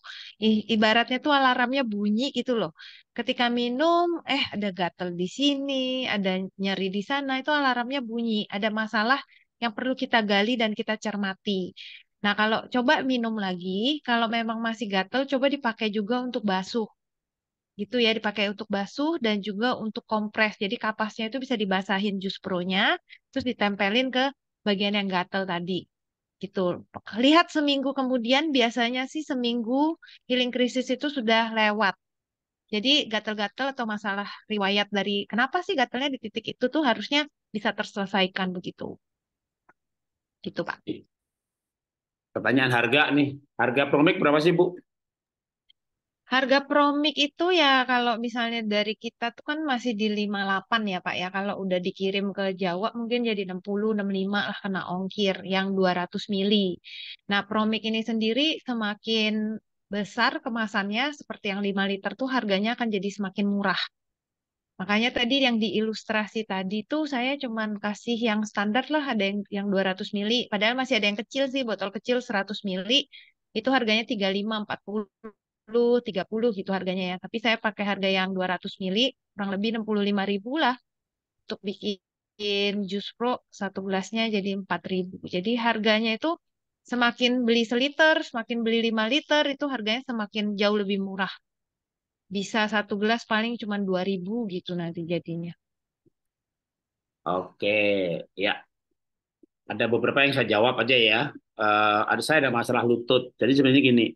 I ibaratnya tuh alarmnya bunyi gitu loh ketika minum eh ada gatel di sini ada nyeri di sana itu alarmnya bunyi ada masalah yang perlu kita gali dan kita cermati Nah, kalau coba minum lagi, kalau memang masih gatel, coba dipakai juga untuk basuh. Gitu ya, dipakai untuk basuh dan juga untuk kompres. Jadi kapasnya itu bisa dibasahin jus pronya, terus ditempelin ke bagian yang gatel tadi. Gitu. Lihat seminggu kemudian, biasanya sih seminggu healing krisis itu sudah lewat. Jadi gatel-gatel atau masalah riwayat dari kenapa sih gatelnya di titik itu tuh harusnya bisa terselesaikan begitu. Gitu, Pak. Pertanyaan harga nih. Harga promik berapa sih, Bu? Harga promik itu ya kalau misalnya dari kita tuh kan masih di 58 ya Pak ya. Kalau udah dikirim ke Jawa mungkin jadi 60, 65 lah kena ongkir yang 200 mili. Nah promik ini sendiri semakin besar kemasannya seperti yang 5 liter tuh harganya akan jadi semakin murah. Makanya tadi yang diilustrasi tadi tuh saya cuman kasih yang standar lah ada yang yang 200 mili padahal masih ada yang kecil sih botol kecil 100 mili itu harganya 35 40 30 gitu harganya ya. Tapi saya pakai harga yang 200 mili kurang lebih ribu lah untuk bikin jus pro satu gelasnya jadi ribu Jadi harganya itu semakin beli seliter, semakin beli 5 liter itu harganya semakin jauh lebih murah bisa satu gelas paling cuma dua ribu gitu nanti jadinya. Oke, ya. Ada beberapa yang saya jawab aja ya. Uh, ada saya ada masalah lutut. Jadi sebenarnya gini,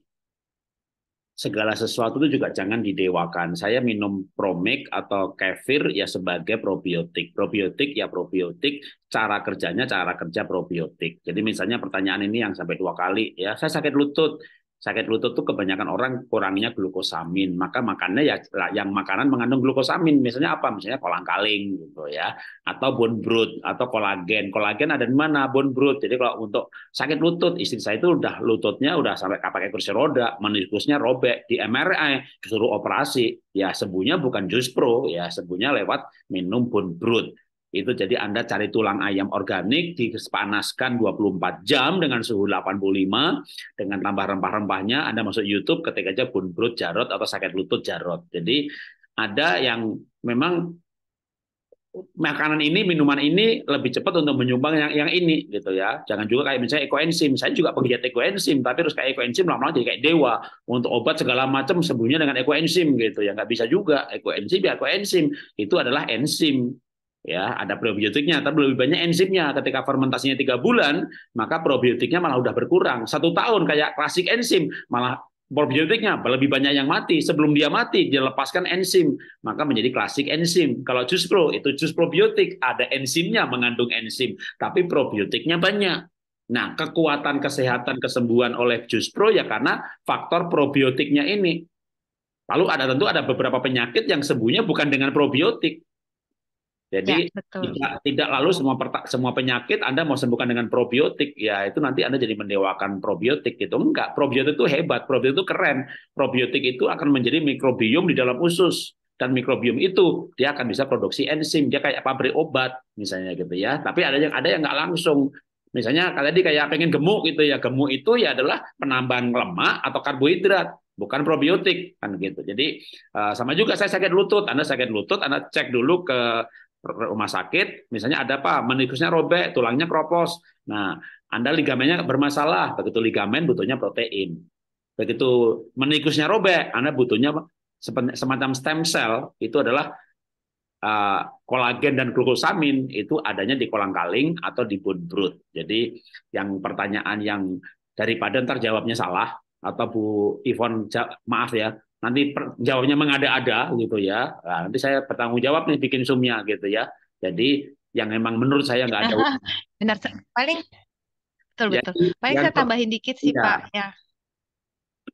segala sesuatu itu juga jangan didewakan. Saya minum promik atau kefir ya sebagai probiotik. Probiotik ya probiotik, cara kerjanya cara kerja probiotik. Jadi misalnya pertanyaan ini yang sampai dua kali ya, saya sakit lutut sakit lutut tuh kebanyakan orang kurangnya glukosamin. Maka makannya ya yang makanan mengandung glukosamin. Misalnya apa? Misalnya kolang kaling gitu ya. Atau bone broth atau kolagen. Kolagen ada di mana? Bone broth. Jadi kalau untuk sakit lutut, istri saya itu udah lututnya udah sampai pakai kursi roda, meniskusnya robek di MRI, disuruh operasi. Ya sembuhnya bukan jus pro, ya sembuhnya lewat minum bone broth. Itu jadi Anda cari tulang ayam organik, dipanaskan 24 jam dengan suhu 85, dengan tambah rempah-rempahnya, Anda masuk YouTube, ketik aja bone jarot atau sakit lutut jarot. Jadi ada yang memang makanan ini, minuman ini lebih cepat untuk menyumbang yang yang ini gitu ya. Jangan juga kayak misalnya ekoenzim. Saya juga penggiat ekoenzim, tapi harus kayak ekoenzim lama-lama jadi kayak dewa. Untuk obat segala macam sembuhnya dengan ekoenzim gitu ya. Nggak bisa juga. Ekoenzim ya ekoenzim. Itu adalah enzim ya ada probiotiknya tapi lebih banyak enzimnya ketika fermentasinya tiga bulan maka probiotiknya malah udah berkurang satu tahun kayak klasik enzim malah probiotiknya lebih banyak yang mati sebelum dia mati dia lepaskan enzim maka menjadi klasik enzim kalau jus pro itu jus probiotik ada enzimnya mengandung enzim tapi probiotiknya banyak nah kekuatan kesehatan kesembuhan oleh jus pro ya karena faktor probiotiknya ini lalu ada tentu ada beberapa penyakit yang sembuhnya bukan dengan probiotik jadi ya, tidak, tidak lalu semua semua penyakit Anda mau sembuhkan dengan probiotik ya itu nanti Anda jadi mendewakan probiotik gitu. Enggak, probiotik itu hebat, probiotik itu keren. Probiotik itu akan menjadi mikrobiom di dalam usus dan mikrobiom itu dia akan bisa produksi enzim, dia kayak pabrik obat misalnya gitu ya. Tapi ada yang ada yang nggak langsung Misalnya kalau dia kayak pengen gemuk gitu ya, gemuk itu ya adalah penambahan lemak atau karbohidrat bukan probiotik kan gitu. Jadi eh, sama juga saya sakit lutut, Anda sakit lutut, Anda cek dulu ke rumah sakit, misalnya ada apa, menikusnya robek, tulangnya kropos. Nah, Anda ligamennya bermasalah, begitu ligamen butuhnya protein. Begitu menikusnya robek, Anda butuhnya semacam stem cell, itu adalah uh, kolagen dan glukosamin, itu adanya di kolang-kaling atau di bone broth. Jadi yang pertanyaan yang daripada ntar jawabnya salah, atau Bu Ivon maaf ya nanti jawabnya mengada-ada gitu ya. Nah, nanti saya bertanggung jawab nih bikin sumnya gitu ya. Jadi yang emang menurut saya nggak ada. Benar, paling betul Jadi, betul. Paling saya tambahin dikit sih ya. Pak ya.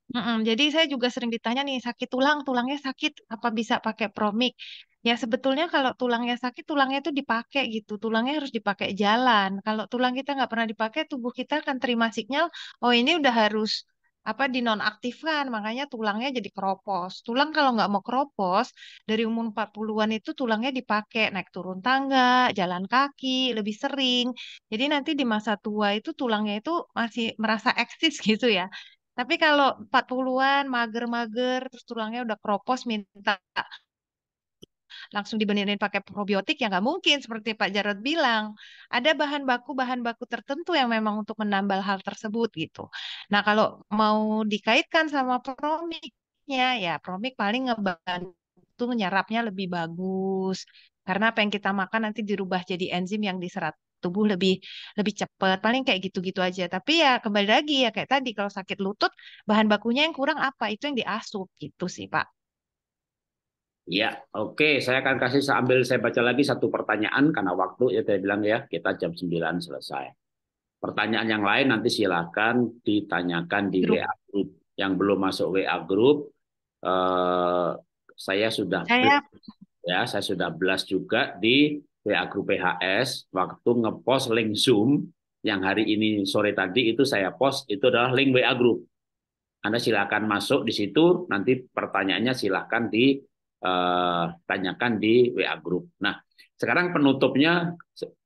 Mm-mm. Jadi saya juga sering ditanya nih sakit tulang, tulangnya sakit apa bisa pakai promik? Ya sebetulnya kalau tulangnya sakit, tulangnya itu dipakai gitu, tulangnya harus dipakai jalan. Kalau tulang kita nggak pernah dipakai, tubuh kita akan terima signal, oh ini udah harus apa dinonaktifkan makanya tulangnya jadi keropos tulang kalau nggak mau keropos dari umur 40-an itu tulangnya dipakai naik turun tangga jalan kaki lebih sering jadi nanti di masa tua itu tulangnya itu masih merasa eksis gitu ya tapi kalau 40-an mager-mager terus tulangnya udah keropos minta langsung dibenerin pakai probiotik ya nggak mungkin seperti Pak Jarod bilang. Ada bahan baku bahan baku tertentu yang memang untuk menambal hal tersebut gitu. Nah kalau mau dikaitkan sama promiknya ya promik paling ngebantu menyerapnya lebih bagus karena apa yang kita makan nanti dirubah jadi enzim yang diserap tubuh lebih lebih cepat paling kayak gitu-gitu aja tapi ya kembali lagi ya kayak tadi kalau sakit lutut bahan bakunya yang kurang apa itu yang diasup gitu sih pak Ya, oke. Okay. Saya akan kasih sambil saya baca lagi satu pertanyaan karena waktu ya saya bilang ya kita jam 9 selesai. Pertanyaan yang lain nanti silakan ditanyakan di grup. WA group yang belum masuk WA group. Uh, saya sudah saya... ya saya sudah belas juga di WA group PHS waktu ngepost link Zoom yang hari ini sore tadi itu saya post itu adalah link WA group. Anda silakan masuk di situ nanti pertanyaannya silakan di eh, tanyakan di WA group. Nah, sekarang penutupnya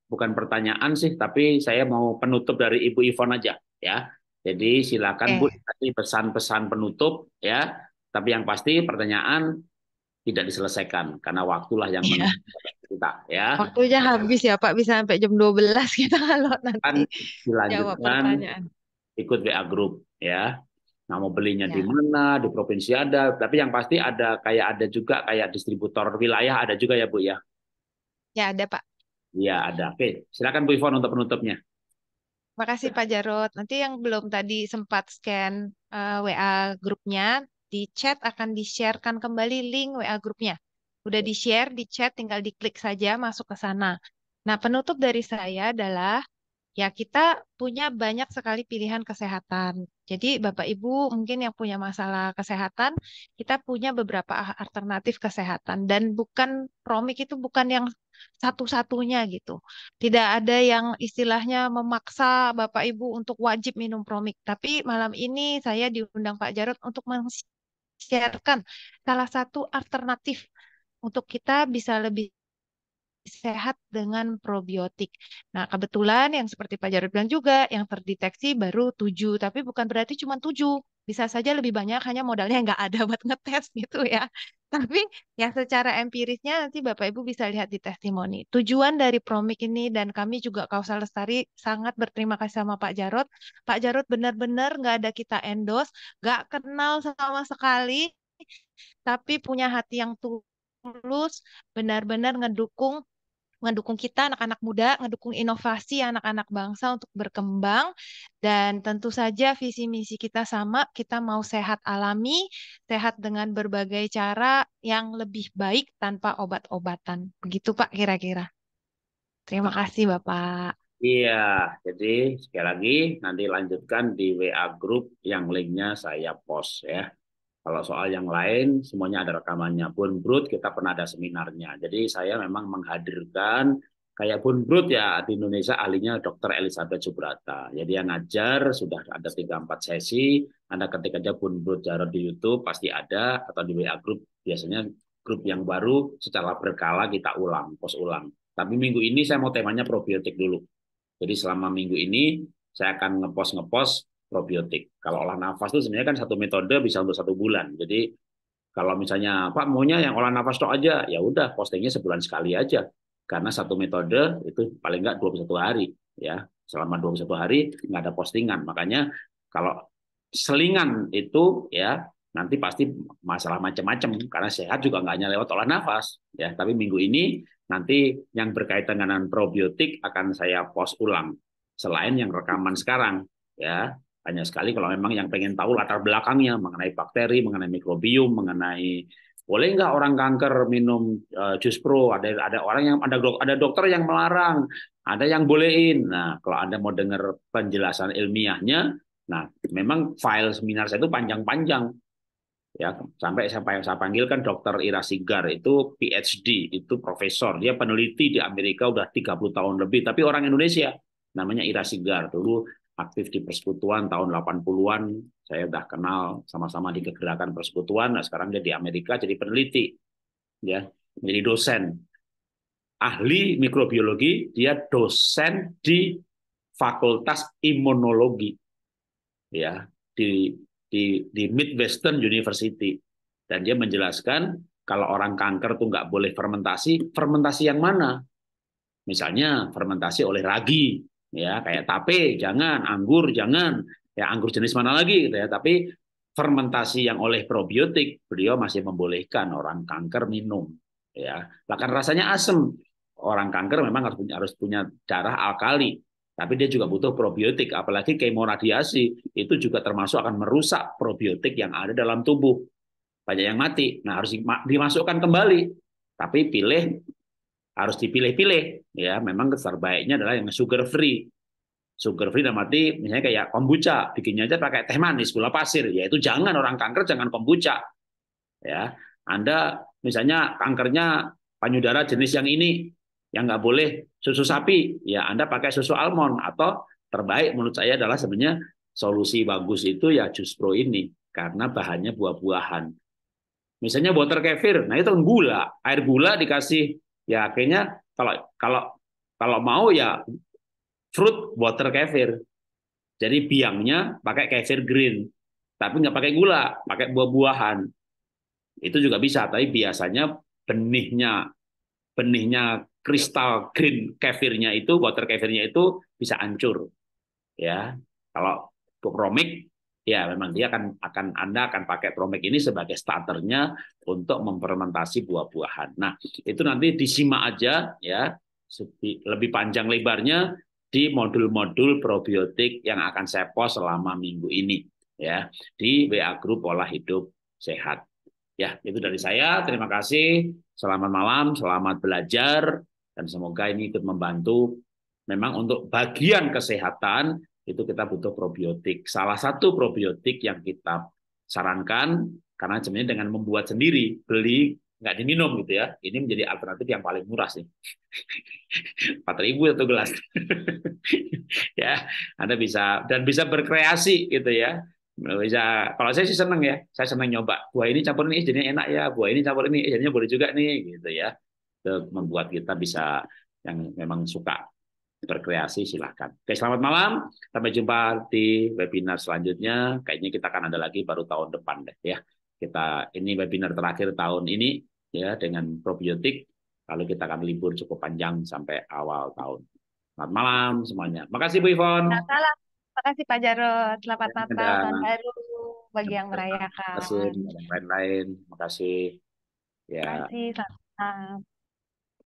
bukan pertanyaan sih, tapi saya mau penutup dari Ibu Ivon aja ya. Jadi silakan eh. Bu tadi pesan-pesan penutup ya. Tapi yang pasti pertanyaan tidak diselesaikan karena waktulah yang yeah. Iya. kita ya. Waktunya nah, habis ya Pak bisa sampai jam 12 kita kalau nanti Silakan dilanjutkan jawab pertanyaan. Ikut WA group ya. Nah, mau belinya ya. di mana, di provinsi ada, tapi yang pasti ada kayak ada juga kayak distributor wilayah ada juga ya, Bu ya. Ya, ada, Pak. Iya, ada. Oke, silakan Bu Ivon untuk penutupnya. Terima kasih Pak Jarot. Nanti yang belum tadi sempat scan uh, eh, WA grupnya, di chat akan di-sharekan kembali link WA grupnya. Udah di-share di chat tinggal diklik saja masuk ke sana. Nah, penutup dari saya adalah ya kita punya banyak sekali pilihan kesehatan. Jadi Bapak Ibu mungkin yang punya masalah kesehatan, kita punya beberapa alternatif kesehatan dan bukan promik itu bukan yang satu-satunya gitu. Tidak ada yang istilahnya memaksa Bapak Ibu untuk wajib minum promik, tapi malam ini saya diundang Pak Jarot untuk men salah satu alternatif untuk kita bisa lebih sehat dengan probiotik. Nah, kebetulan yang seperti Pak Jarod bilang juga, yang terdeteksi baru tujuh, tapi bukan berarti cuma tujuh, Bisa saja lebih banyak, hanya modalnya nggak ada buat ngetes gitu ya. Tapi ya secara empirisnya nanti Bapak Ibu bisa lihat di testimoni. Tujuan dari Promik ini dan kami juga Kausal Lestari sangat berterima kasih sama Pak Jarod. Pak Jarod benar-benar nggak ada kita endorse, nggak kenal sama sekali, tapi punya hati yang tulus, benar-benar ngedukung ngedukung kita anak-anak muda, ngedukung inovasi anak-anak bangsa untuk berkembang dan tentu saja visi misi kita sama, kita mau sehat alami, sehat dengan berbagai cara yang lebih baik tanpa obat-obatan. Begitu Pak kira-kira. Terima nah. kasih Bapak. Iya, jadi sekali lagi nanti lanjutkan di WA grup yang linknya saya post ya. Kalau soal yang lain, semuanya ada rekamannya. Bonbrut kita pernah ada seminarnya. Jadi saya memang menghadirkan kayak Bonbrut ya di Indonesia ahlinya Dr. Elizabeth Subrata. Jadi ya, yang ngajar sudah ada 3-4 sesi. Anda ketik aja Bonbrut Jarod di YouTube pasti ada atau di WA Group, biasanya grup yang baru secara berkala kita ulang, pos ulang. Tapi minggu ini saya mau temanya probiotik dulu. Jadi selama minggu ini saya akan ngepost ngepost probiotik. Kalau olah nafas itu sebenarnya kan satu metode bisa untuk satu bulan. Jadi kalau misalnya Pak maunya yang olah nafas tok aja, ya udah postingnya sebulan sekali aja. Karena satu metode itu paling nggak 21 hari ya. Selama 21 hari nggak ada postingan. Makanya kalau selingan itu ya nanti pasti masalah macam-macam karena sehat juga nggak hanya lewat olah nafas ya tapi minggu ini nanti yang berkaitan dengan probiotik akan saya post ulang selain yang rekaman sekarang ya banyak sekali kalau memang yang pengen tahu latar belakangnya mengenai bakteri, mengenai mikrobiom, mengenai boleh nggak orang kanker minum uh, jus pro? Ada ada orang yang ada ada dokter yang melarang, ada yang bolehin. Nah, kalau Anda mau dengar penjelasan ilmiahnya, nah memang file seminar saya itu panjang-panjang. Ya, sampai saya, saya panggilkan dokter Ira Sigar itu PhD, itu profesor. Dia peneliti di Amerika udah 30 tahun lebih, tapi orang Indonesia namanya Ira Sigar. Dulu aktif di persekutuan tahun 80-an, saya sudah kenal sama-sama di kegerakan persekutuan, nah sekarang dia di Amerika jadi peneliti, ya jadi dosen. Ahli mikrobiologi, dia dosen di Fakultas Imunologi, ya di di di Midwestern University, dan dia menjelaskan kalau orang kanker tuh nggak boleh fermentasi, fermentasi yang mana? Misalnya fermentasi oleh ragi, ya kayak tape jangan, anggur jangan, ya anggur jenis mana lagi gitu ya. Tapi fermentasi yang oleh probiotik beliau masih membolehkan orang kanker minum ya. Bahkan rasanya asem. Orang kanker memang harus punya, harus punya darah alkali, tapi dia juga butuh probiotik apalagi kemoradiasi itu juga termasuk akan merusak probiotik yang ada dalam tubuh. Banyak yang mati. Nah, harus dimasukkan kembali. Tapi pilih harus dipilih-pilih ya memang terbaiknya adalah yang sugar free sugar free dan mati misalnya kayak kombucha bikinnya aja pakai teh manis gula pasir ya itu jangan orang kanker jangan kombucha ya anda misalnya kankernya panyudara jenis yang ini yang nggak boleh susu sapi ya anda pakai susu almond atau terbaik menurut saya adalah sebenarnya solusi bagus itu ya jus pro ini karena bahannya buah-buahan misalnya water kefir nah itu gula air gula dikasih ya akhirnya kalau kalau kalau mau ya fruit water kefir jadi biangnya pakai kefir green tapi nggak pakai gula pakai buah-buahan itu juga bisa tapi biasanya benihnya benihnya kristal green kefirnya itu water kefirnya itu bisa hancur ya kalau romik ya memang dia akan akan Anda akan pakai tromek ini sebagai starternya untuk mempermentasi buah-buahan. Nah, itu nanti disimak aja ya lebih panjang lebarnya di modul-modul probiotik yang akan saya post selama minggu ini ya di WA grup pola hidup sehat. Ya, itu dari saya. Terima kasih. Selamat malam, selamat belajar dan semoga ini ikut membantu memang untuk bagian kesehatan itu kita butuh probiotik. Salah satu probiotik yang kita sarankan karena sebenarnya dengan membuat sendiri, beli nggak diminum gitu ya. Ini menjadi alternatif yang paling murah sih. ribu satu gelas. ya, Anda bisa dan bisa berkreasi gitu ya. Bisa kalau saya sih seneng ya. Saya seneng nyoba. Buah ini campur ini jadinya enak ya. Buah ini campur ini jadinya boleh juga nih gitu ya. Itu membuat kita bisa yang memang suka berkreasi silahkan. Oke, selamat malam. Sampai jumpa di webinar selanjutnya. Kayaknya kita akan ada lagi baru tahun depan deh ya. Kita ini webinar terakhir tahun ini ya dengan probiotik. Lalu kita akan libur cukup panjang sampai awal tahun. Selamat malam semuanya. Makasih Bu Ivon. Salam. Makasih Pak Jarod. Selamat Natal tahun baru bagi yang merayakan. Terima kasih. Lain-lain. Makasih. Ya. Terima kasih. Selamat.